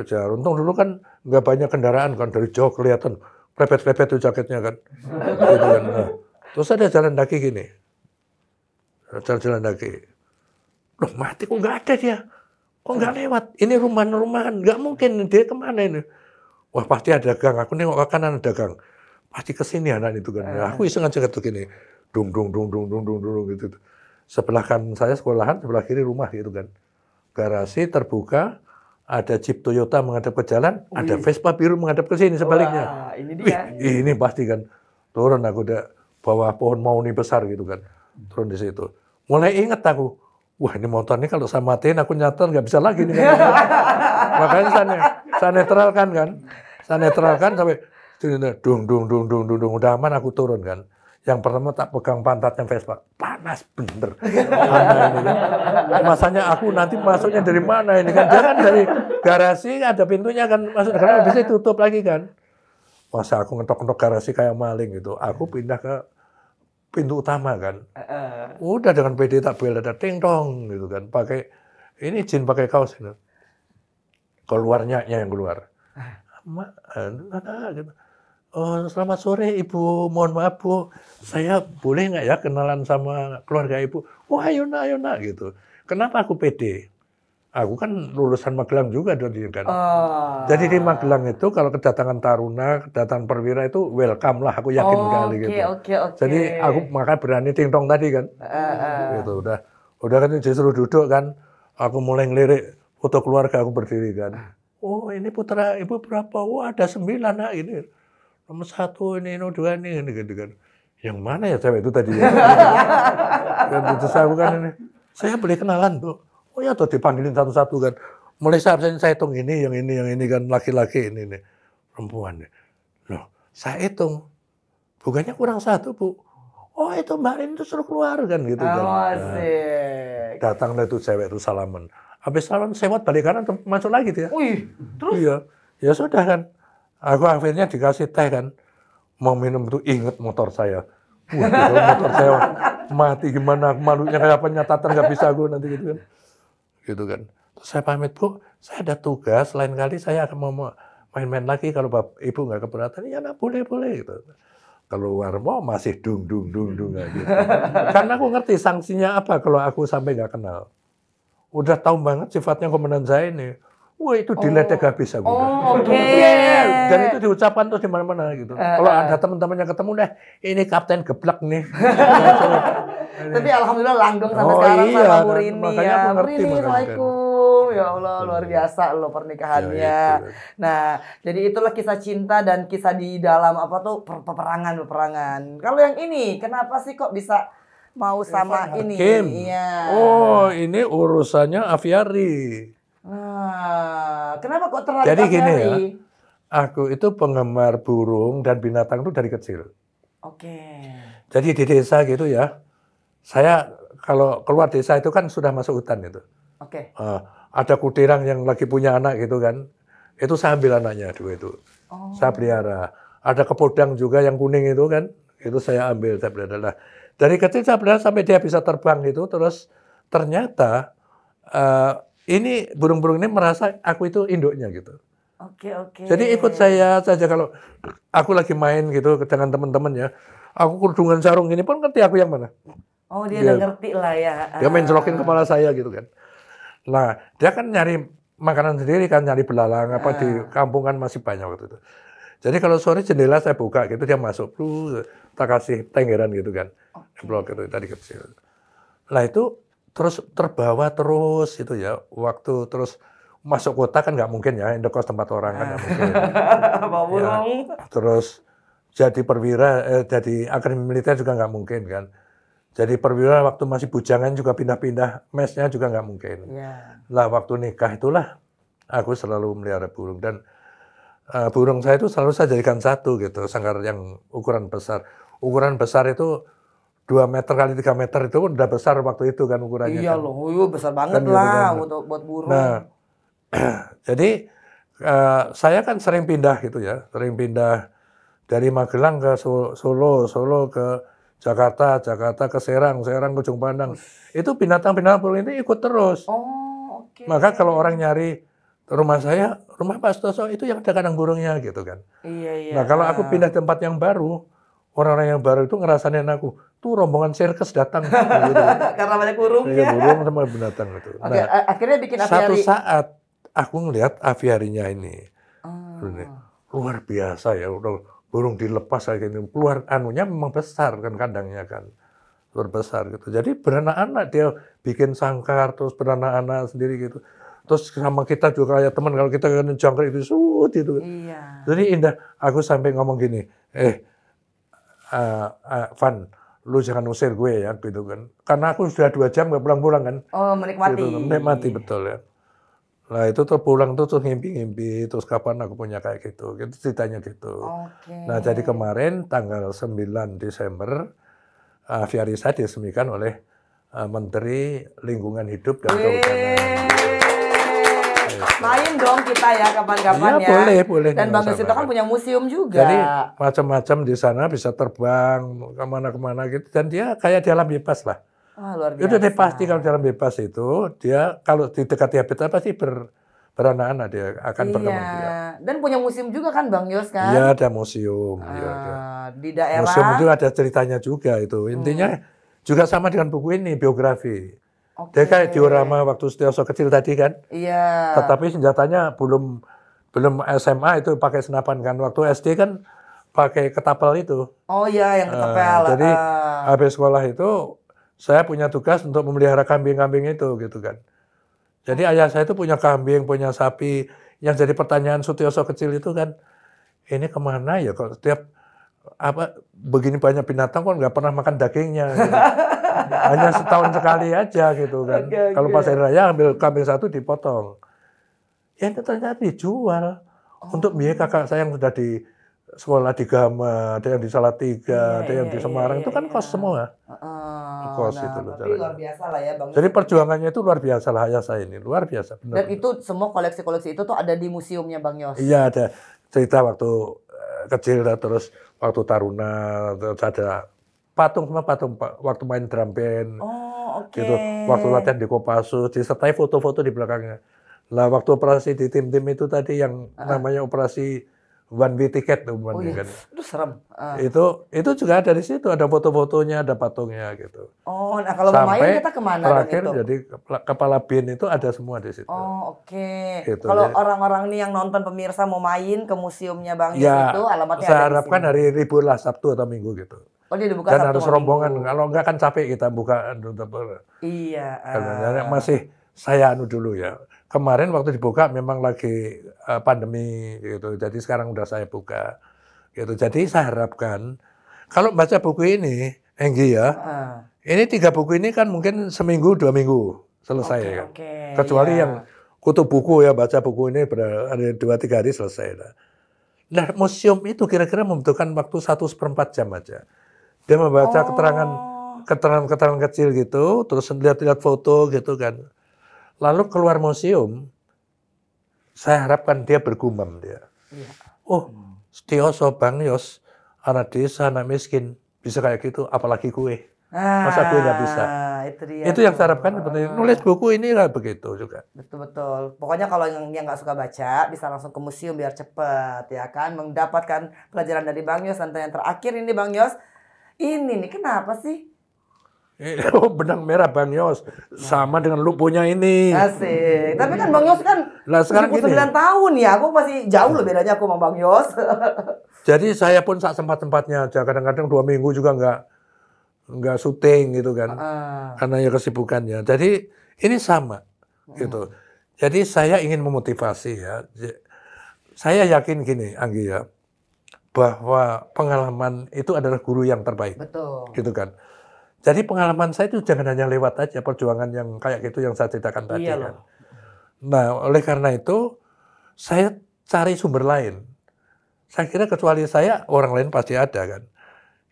kejar. Untung dulu kan nggak banyak kendaraan kan dari jauh kelihatan Klepet-klepet tuh jaketnya kan. gitu kan. Nah, Terus ada jalan daki gini. Ada jalan daki, Loh mati kok nggak ada dia? Kok nggak lewat? Ini rumah-rumah kan nggak mungkin dia kemana ini? Wah pasti ada gang. Aku nengok ke kanan ada gang. Pasti ke sini anak itu kan. Nah, aku iseng aja ini, gini. Dung dung dung dung dung dung dung gitu. Sebelah kan saya sekolahan, sebelah kiri rumah gitu kan. Garasi terbuka, ada Jeep Toyota menghadap ke jalan, Wih. ada Vespa biru menghadap ke sini sebaliknya. Wah, ini dia. Wih, ini pasti kan. Turun aku udah bawah pohon mauni besar gitu kan. Hmm. Turun di situ. Mulai inget aku, wah ini motor ini kalau saya matiin aku nyatel nggak bisa lagi nih. Makanya saya, saya netralkan kan. Saya netralkan sampai dung dung dung dung dung dung udah aman aku turun kan. Yang pertama tak pegang pantatnya Vespa. Panas bener. Kan. Masanya aku nanti masuknya dari mana ini kan? jangan dari garasi ada pintunya kan masuk karena bisa tutup lagi kan masa aku ngetok-ngetok garasi kayak maling gitu. Aku pindah ke pintu utama kan. Udah dengan PD tak bel ada ting dong gitu kan. Pakai ini jin pakai kaos gitu. Keluarnya yang keluar. Ah. Mak, eh, gitu. Oh, selamat sore Ibu. Mohon maaf Bu, saya boleh nggak ya kenalan sama keluarga Ibu? Wah, oh, ayo nak, ayo nak gitu. Kenapa aku PD? Aku kan lulusan Magelang juga dulu kan. Oh. Jadi di Magelang itu kalau kedatangan taruna, kedatangan perwira itu welcome lah aku yakin oh, sekali okay, gitu. Okay, okay. Jadi aku makanya berani tingtong tadi kan. Uh, uh. Gitu udah udah kan disuruh duduk kan. Aku mulai ngelirik foto keluarga aku berdiri kan. Oh ini putra ibu berapa? Oh ada sembilan nah ini nomor satu ini nomor dua ini ini gitu kan. Yang mana ya cewek itu tadi ya? Kan, itu saya bukan ini. Saya boleh kenalan tuh Oh ya, tuh dipanggilin satu-satu kan. Mulai saat saya hitung ini, yang ini, yang ini kan laki-laki ini nih, perempuan nih. Loh, saya hitung, bukannya kurang satu bu. Oh itu Mbak Rin itu suruh keluar kan gitu kan. oh, kan. Nah, datanglah itu cewek itu salaman. Habis salaman sewot balik kanan masuk lagi dia. Wih, terus? Iya, ya sudah kan. Aku akhirnya dikasih teh kan. Mau minum itu inget motor saya. Wah, motor saya mati gimana malunya kayak apa nyatatan nggak bisa gue nanti gitu kan gitu kan. Terus saya pamit, Bu, saya ada tugas, lain kali saya akan mau main-main lagi kalau Bapak, Ibu nggak keberatan, ya nah, boleh, boleh gitu. Keluar mau masih dung dung dung dung gitu. Karena aku ngerti sanksinya apa kalau aku sampai nggak kenal. Udah tahu banget sifatnya komandan saya ini Wah itu diledek oh. habis aku. Oh, oke. Okay. Iya, iya, iya. Dan itu diucapkan terus di mana-mana gitu. Uh, Kalau eh. ada teman teman yang ketemu deh ini kapten geblek nih. Tapi alhamdulillah langgeng sampai oh, sekarang iya, sama Bu ya. Bu Rini, Assalamualaikum. Ya Allah, luar biasa lo pernikahannya. Ya, ya, ya, Nah, jadi itulah kisah cinta dan kisah di dalam apa tuh peperangan peperangan. Kalau yang ini, kenapa sih kok bisa mau sama ini? Iya. Oh, ini urusannya aviari. Nah, kenapa kok terlalu Jadi gini ya, aku itu penggemar burung dan binatang itu dari kecil. Oke. Jadi di desa gitu ya, saya kalau keluar desa itu kan sudah masuk hutan itu. Oke. Uh, ada kuderang yang lagi punya anak gitu kan, itu saya ambil anaknya dulu itu. Oh. Saya pelihara. Ada kepodang juga yang kuning itu kan, itu saya ambil saya pelihara. Nah, dari kecil saya pelihara sampai dia bisa terbang gitu, terus ternyata uh, ini burung-burung ini merasa aku itu induknya gitu. Oke, okay, oke. Okay. Jadi ikut saya saja kalau aku lagi main gitu dengan teman-teman ya. Aku kerudungan sarung ini pun ngerti aku yang mana. Oh, dia, dia ngerti lah ya. Dia main celokin ah. kepala saya gitu kan. Nah, dia kan nyari makanan sendiri kan nyari belalang apa uh. di ah. kampung kan masih banyak waktu itu. Jadi kalau sore jendela saya buka gitu dia masuk, lu tak kasih tenggeran gitu kan. Okay. Blok gitu tadi kecil. Nah itu terus terbawa terus itu ya waktu terus masuk kota kan nggak mungkin ya indekos tempat orang kan nggak mungkin ya. terus jadi perwira eh, jadi akademi militer juga nggak mungkin kan jadi perwira waktu masih bujangan juga pindah-pindah mesnya juga nggak mungkin ya. lah waktu nikah itulah aku selalu melihara burung dan uh, burung saya itu selalu saya jadikan satu gitu sangkar yang ukuran besar ukuran besar itu 2 meter kali 3 meter itu udah besar waktu itu kan ukurannya. Iya kan. loh, Uyuh, besar banget kan, gitu lah gitu, kan. buat burung. Nah, jadi uh, saya kan sering pindah gitu ya, sering pindah dari Magelang ke Solo, Solo ke Jakarta, Jakarta ke Serang, Serang ke Ujung Pandang. Itu binatang-binatang burung ini ikut terus. Oh, oke. Okay. Maka kalau orang nyari rumah saya, rumah Pak Stoso itu yang ada kandang burungnya gitu kan. Iya, iya. Nah, kalau aku pindah tempat yang baru, orang-orang yang baru itu ngerasain aku tuh rombongan sirkus datang karena banyak burung iya, ya burung sama binatang itu Oke, nah, akhirnya bikin aviari. satu saat aku ngelihat aviarinya ini oh. luar biasa ya udah burung dilepas kayak gini. keluar anunya memang besar kan kandangnya kan luar besar gitu. Jadi beranak-anak dia bikin sangkar terus beranak-anak sendiri gitu. Terus sama kita juga kayak teman kalau kita kan jangkrik itu sud gitu. Iya. Jadi indah. Aku sampai ngomong gini, eh uh, uh, Van lu jangan usir gue ya gitu kan karena aku sudah dua jam gak pulang-pulang kan oh menikmati gitu, menikmati betul ya Nah itu tuh pulang tuh tuh ngimpi-ngimpi terus kapan aku punya kayak gitu. Gitu ceritanya gitu. Okay. Nah jadi kemarin tanggal 9 Desember uh, eh, Fiarisa diresmikan oleh uh, Menteri Lingkungan Hidup dan Kehutanan. Iya, iya. Main dong kita ya kapan-kapan ya. ya. Boleh, boleh. Dan Bang itu kan punya museum juga. Jadi macam-macam di sana bisa terbang kemana-kemana gitu. Dan dia kayak di alam bebas lah. Ah luar ya biasa. Itu pasti kalau di alam bebas itu, dia kalau di dekat habitat pasti ber, beranak-anak dia akan iya. berkembang dia. Dan punya museum juga kan Bang Yos kan? Iya ada museum. Uh, ya, ada. Di daerah. Museum itu ada ceritanya juga itu. Intinya hmm. juga sama dengan buku ini biografi. Okay. Dia kayak diorama waktu Sutioso kecil tadi kan. Iya. Tetapi senjatanya belum belum SMA itu pakai senapan kan. Waktu SD kan pakai ketapel itu. Oh iya, yang eh, ketapel. Uh, jadi uh. habis sekolah itu saya punya tugas untuk memelihara kambing-kambing itu gitu kan. Jadi ayah saya itu punya kambing, punya sapi. Yang jadi pertanyaan Sutioso kecil itu kan, ini kemana ya kok setiap apa begini banyak binatang kok nggak pernah makan dagingnya. Gitu. hanya setahun sekali aja gitu kan. Okay, Kalau pas hari raya ambil kambing satu dipotong. Ya itu ternyata dijual oh. untuk biaya kakak saya yang sudah di sekolah di Gama, ada yang di Salatiga, yeah, ada yang yeah, di iya, Semarang, yeah, itu kan iya. kos semua. Uh, kos nah, itu loh caranya. luar biasa lah ya Bang. Jadi perjuangannya itu luar biasa lah ya saya ini, luar biasa. Benar, Dan itu semua koleksi-koleksi itu tuh ada di museumnya Bang Yos? Iya ada cerita waktu eh, kecil terus waktu Taruna terus ada patung sama patung Pak waktu main drum band. Oh, Okay. Gitu. Waktu latihan di Kopassus disertai foto-foto di belakangnya. Lah waktu operasi di tim-tim itu tadi yang uh. namanya operasi one way ticket tuh oh, iya. kan. Itu serem. Uh. Itu itu juga ada di situ, ada foto-fotonya, ada patungnya gitu. Oh, nah kalau Sampai main kita kemana terakhir itu? jadi kepala bin itu ada semua di situ. Oh, oke. Okay. Gitu, kalau orang-orang nih yang nonton pemirsa mau main ke museumnya Bang ya, itu alamatnya saya ada harapkan hari libur lah Sabtu atau Minggu gitu. Oh Dan Sabtu harus rombongan. Kalau enggak kan capek kita buka. Iya. uh... masih saya anu dulu ya. Kemarin waktu dibuka memang lagi eh, pandemi gitu. Jadi sekarang udah saya buka. Gitu. Jadi saya harapkan kalau baca buku ini, Enggi ya. Uh. Ini tiga buku ini kan mungkin seminggu dua minggu selesai okay, ya. Okay, Kecuali yeah. yang kutub buku ya baca buku ini berada dua tiga hari selesai. Nah, museum itu kira-kira membutuhkan waktu satu seperempat jam aja. Dia membaca oh. keterangan keterangan-keterangan kecil gitu, terus lihat-lihat foto gitu kan. Lalu keluar museum, saya harapkan dia bergumam dia. Ya. Oh, setioso bang Yos, anak desa, anak miskin, bisa kayak gitu, apalagi kue, Masa gue nggak bisa? Ah, itu, dia itu yang saya harapkan seperti nulis buku ini lah begitu juga. Betul betul. Pokoknya kalau yang yang nggak suka baca bisa langsung ke museum biar cepet ya kan mendapatkan pelajaran dari Bang Yos dan yang terakhir ini Bang Yos ini nih kenapa sih? Eh, oh, benang merah Bang Yos sama dengan lu punya ini. Asik. Tapi kan Bang Yos kan lah sekarang 9 tahun ya. Aku masih jauh loh bedanya aku sama Bang Yos. Jadi saya pun saat sempat-sempatnya aja kadang-kadang dua minggu juga nggak nggak syuting gitu kan. Uh. Karena ya kesibukannya. Jadi ini sama gitu. Hmm. Jadi saya ingin memotivasi ya. Saya yakin gini Anggi ya bahwa pengalaman itu adalah guru yang terbaik. Betul. Gitu kan. Jadi pengalaman saya itu jangan hanya lewat aja perjuangan yang kayak gitu yang saya ceritakan tadi iya kan. Nah, oleh karena itu saya cari sumber lain. Saya kira kecuali saya orang lain pasti ada kan.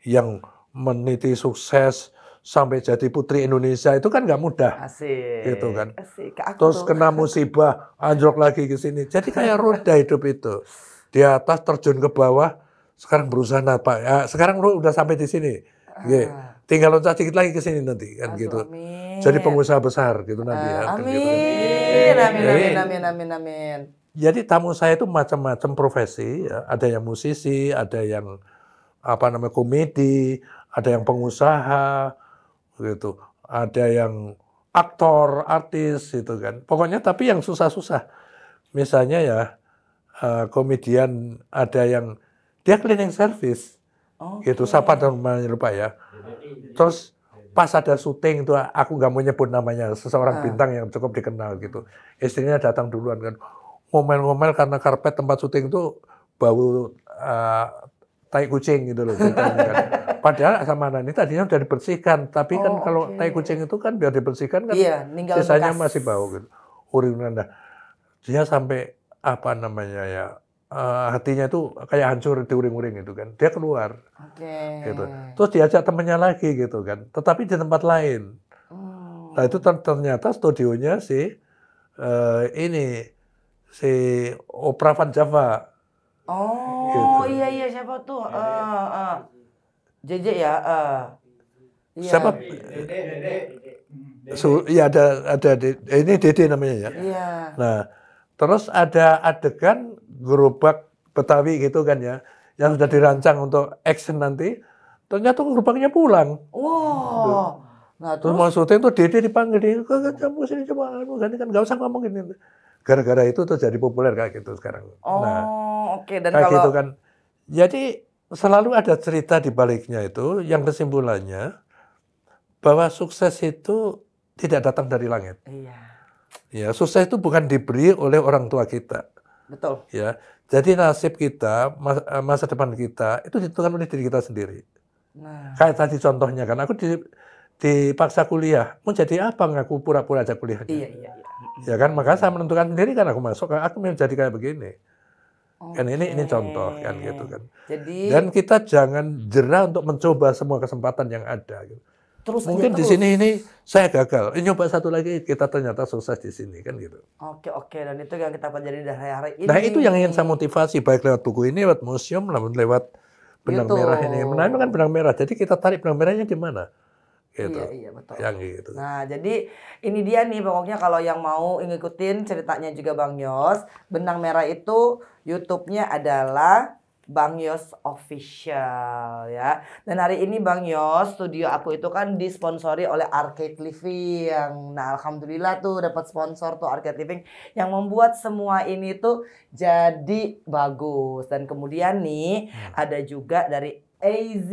Yang meniti sukses sampai jadi putri Indonesia itu kan nggak mudah. Asik. Gitu kan. Asik. Aku Terus kena musibah, anjlok lagi ke sini. Jadi kayak roda hidup itu. Di atas terjun ke bawah, sekarang berusaha apa? Ya, sekarang lu udah sampai di sini. Ah. okay. Tinggal loncat sedikit lagi ke sini nanti kan ah, gitu. Amin. Jadi pengusaha besar gitu nanti ya. Kan, gitu. Amin. Amin. Amin. Amin. amin. Amin. Amin. Amin. Jadi tamu saya itu macam-macam profesi, ya. ada yang musisi, ada yang apa namanya komedi, ada yang pengusaha gitu, ada yang aktor, artis gitu kan. Pokoknya tapi yang susah-susah. Misalnya ya eh, komedian ada yang dia cleaning service. Okay. Oh. Itu siapa namanya lupa ya. Terus pas ada syuting itu aku nggak mau nyebut namanya seseorang ah. bintang yang cukup dikenal gitu. Istrinya datang duluan kan. Ngomel-ngomel karena karpet tempat syuting itu bau uh, tai kucing gitu loh. Gitu, kan. Padahal sama nani tadinya udah dibersihkan, tapi kan oh, kan kalau okay. tai kucing itu kan biar dibersihkan kan iya, sisanya bekas. masih bau gitu. Urin rendah. Dia sampai apa namanya ya uh, hatinya itu kayak hancur diuring-uring gitu kan. Dia keluar. Okay. Gitu. Terus diajak temennya lagi gitu kan. Tetapi di tempat lain. Oh. Nah itu ternyata studionya si uh, ini si Oprah Van Java. Oh gitu. iya iya siapa tuh? Uh, uh. JJ ya. Uh. Iya. Siapa? Dede, Dede. Su, iya, ada ada ini Dede namanya ya. Iya. Nah, terus ada adegan gerobak Betawi gitu kan ya, yang sudah dirancang untuk action nanti, ternyata gerobaknya pulang. Wow. Nah, terus, terus maksudnya syuting tuh Dede dipanggil, dia kamu sini coba ganti kan nggak usah ngomong gini. Gara-gara itu tuh jadi populer kayak gitu sekarang. Oh, nah, oke. Okay. Dan kayak gitu kalau gitu kan, jadi selalu ada cerita di baliknya itu yang kesimpulannya bahwa sukses itu tidak datang dari langit. Iya. Ya, sukses itu bukan diberi oleh orang tua kita. Betul. Ya. Jadi nasib kita, eh, masa, depan kita itu ditentukan oleh diri kita sendiri. Nah. Kayak tadi contohnya kan, aku dipaksa kuliah, mau jadi apa ngaku pura-pura aja kuliah. Iya, iya, iya. Ya kan, maka saya menentukan sendiri kan aku masuk, aku mau jadi kayak begini. Okay. Kan ini ini contoh kan gitu kan. Jadi dan kita jangan jerah untuk mencoba semua kesempatan yang ada gitu terus mungkin di sini ini saya gagal ini eh, nyoba satu lagi kita ternyata sukses di sini kan gitu oke oke dan itu yang kita pelajari dari hari nah, ini nah itu yang ingin saya motivasi baik lewat buku ini lewat museum lewat lewat benang gitu. merah ini menarik kan benang merah jadi kita tarik benang merahnya gimana gitu. Iya, iya betul. Yang gitu. Nah, jadi ini dia nih pokoknya kalau yang mau ngikutin ceritanya juga Bang Yos, benang merah itu YouTube-nya adalah Bang Yos Official ya. Dan hari ini Bang Yos studio aku itu kan disponsori oleh Arcade Living. Nah alhamdulillah tuh dapat sponsor tuh Arcade Living yang membuat semua ini tuh jadi bagus. Dan kemudian nih hmm. ada juga dari AZ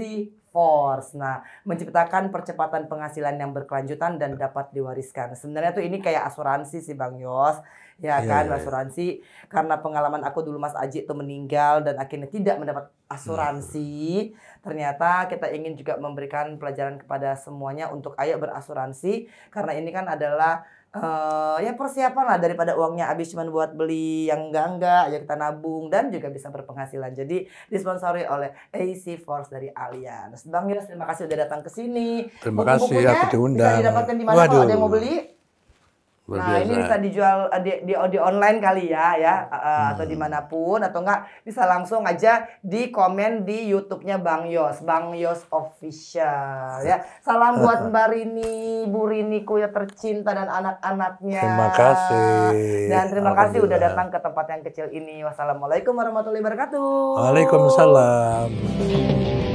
Force. Nah, menciptakan percepatan penghasilan yang berkelanjutan dan dapat diwariskan. Sebenarnya tuh ini kayak asuransi sih Bang Yos ya yeah, kan yeah, iya. asuransi karena pengalaman aku dulu Mas Aji itu meninggal dan akhirnya tidak mendapat asuransi. mm. Ternyata kita ingin juga memberikan pelajaran kepada semuanya untuk ayo berasuransi karena ini kan adalah uh, ya persiapan lah daripada uangnya habis cuma buat beli yang enggak-enggak ya kita nabung dan juga bisa berpenghasilan. Jadi disponsori oleh AC Force dari Allianz. Bang Yos terima kasih sudah datang ke sini. Terima Buku kasih aku diundang. Bisa didapatkan di mana kalau ada yang mau beli? Luar nah ini bisa dijual eh, di, di, di online kali ya ya eh, hmm. atau dimanapun atau enggak bisa langsung aja di komen di YouTube-nya Bang Yos Bang Yos official ya salam buat Mbak Rini Bu Rini kuya tercinta dan anak-anaknya terima kasih dan terima kasih udah datang ke tempat yang kecil ini wassalamualaikum warahmatullahi wabarakatuh waalaikumsalam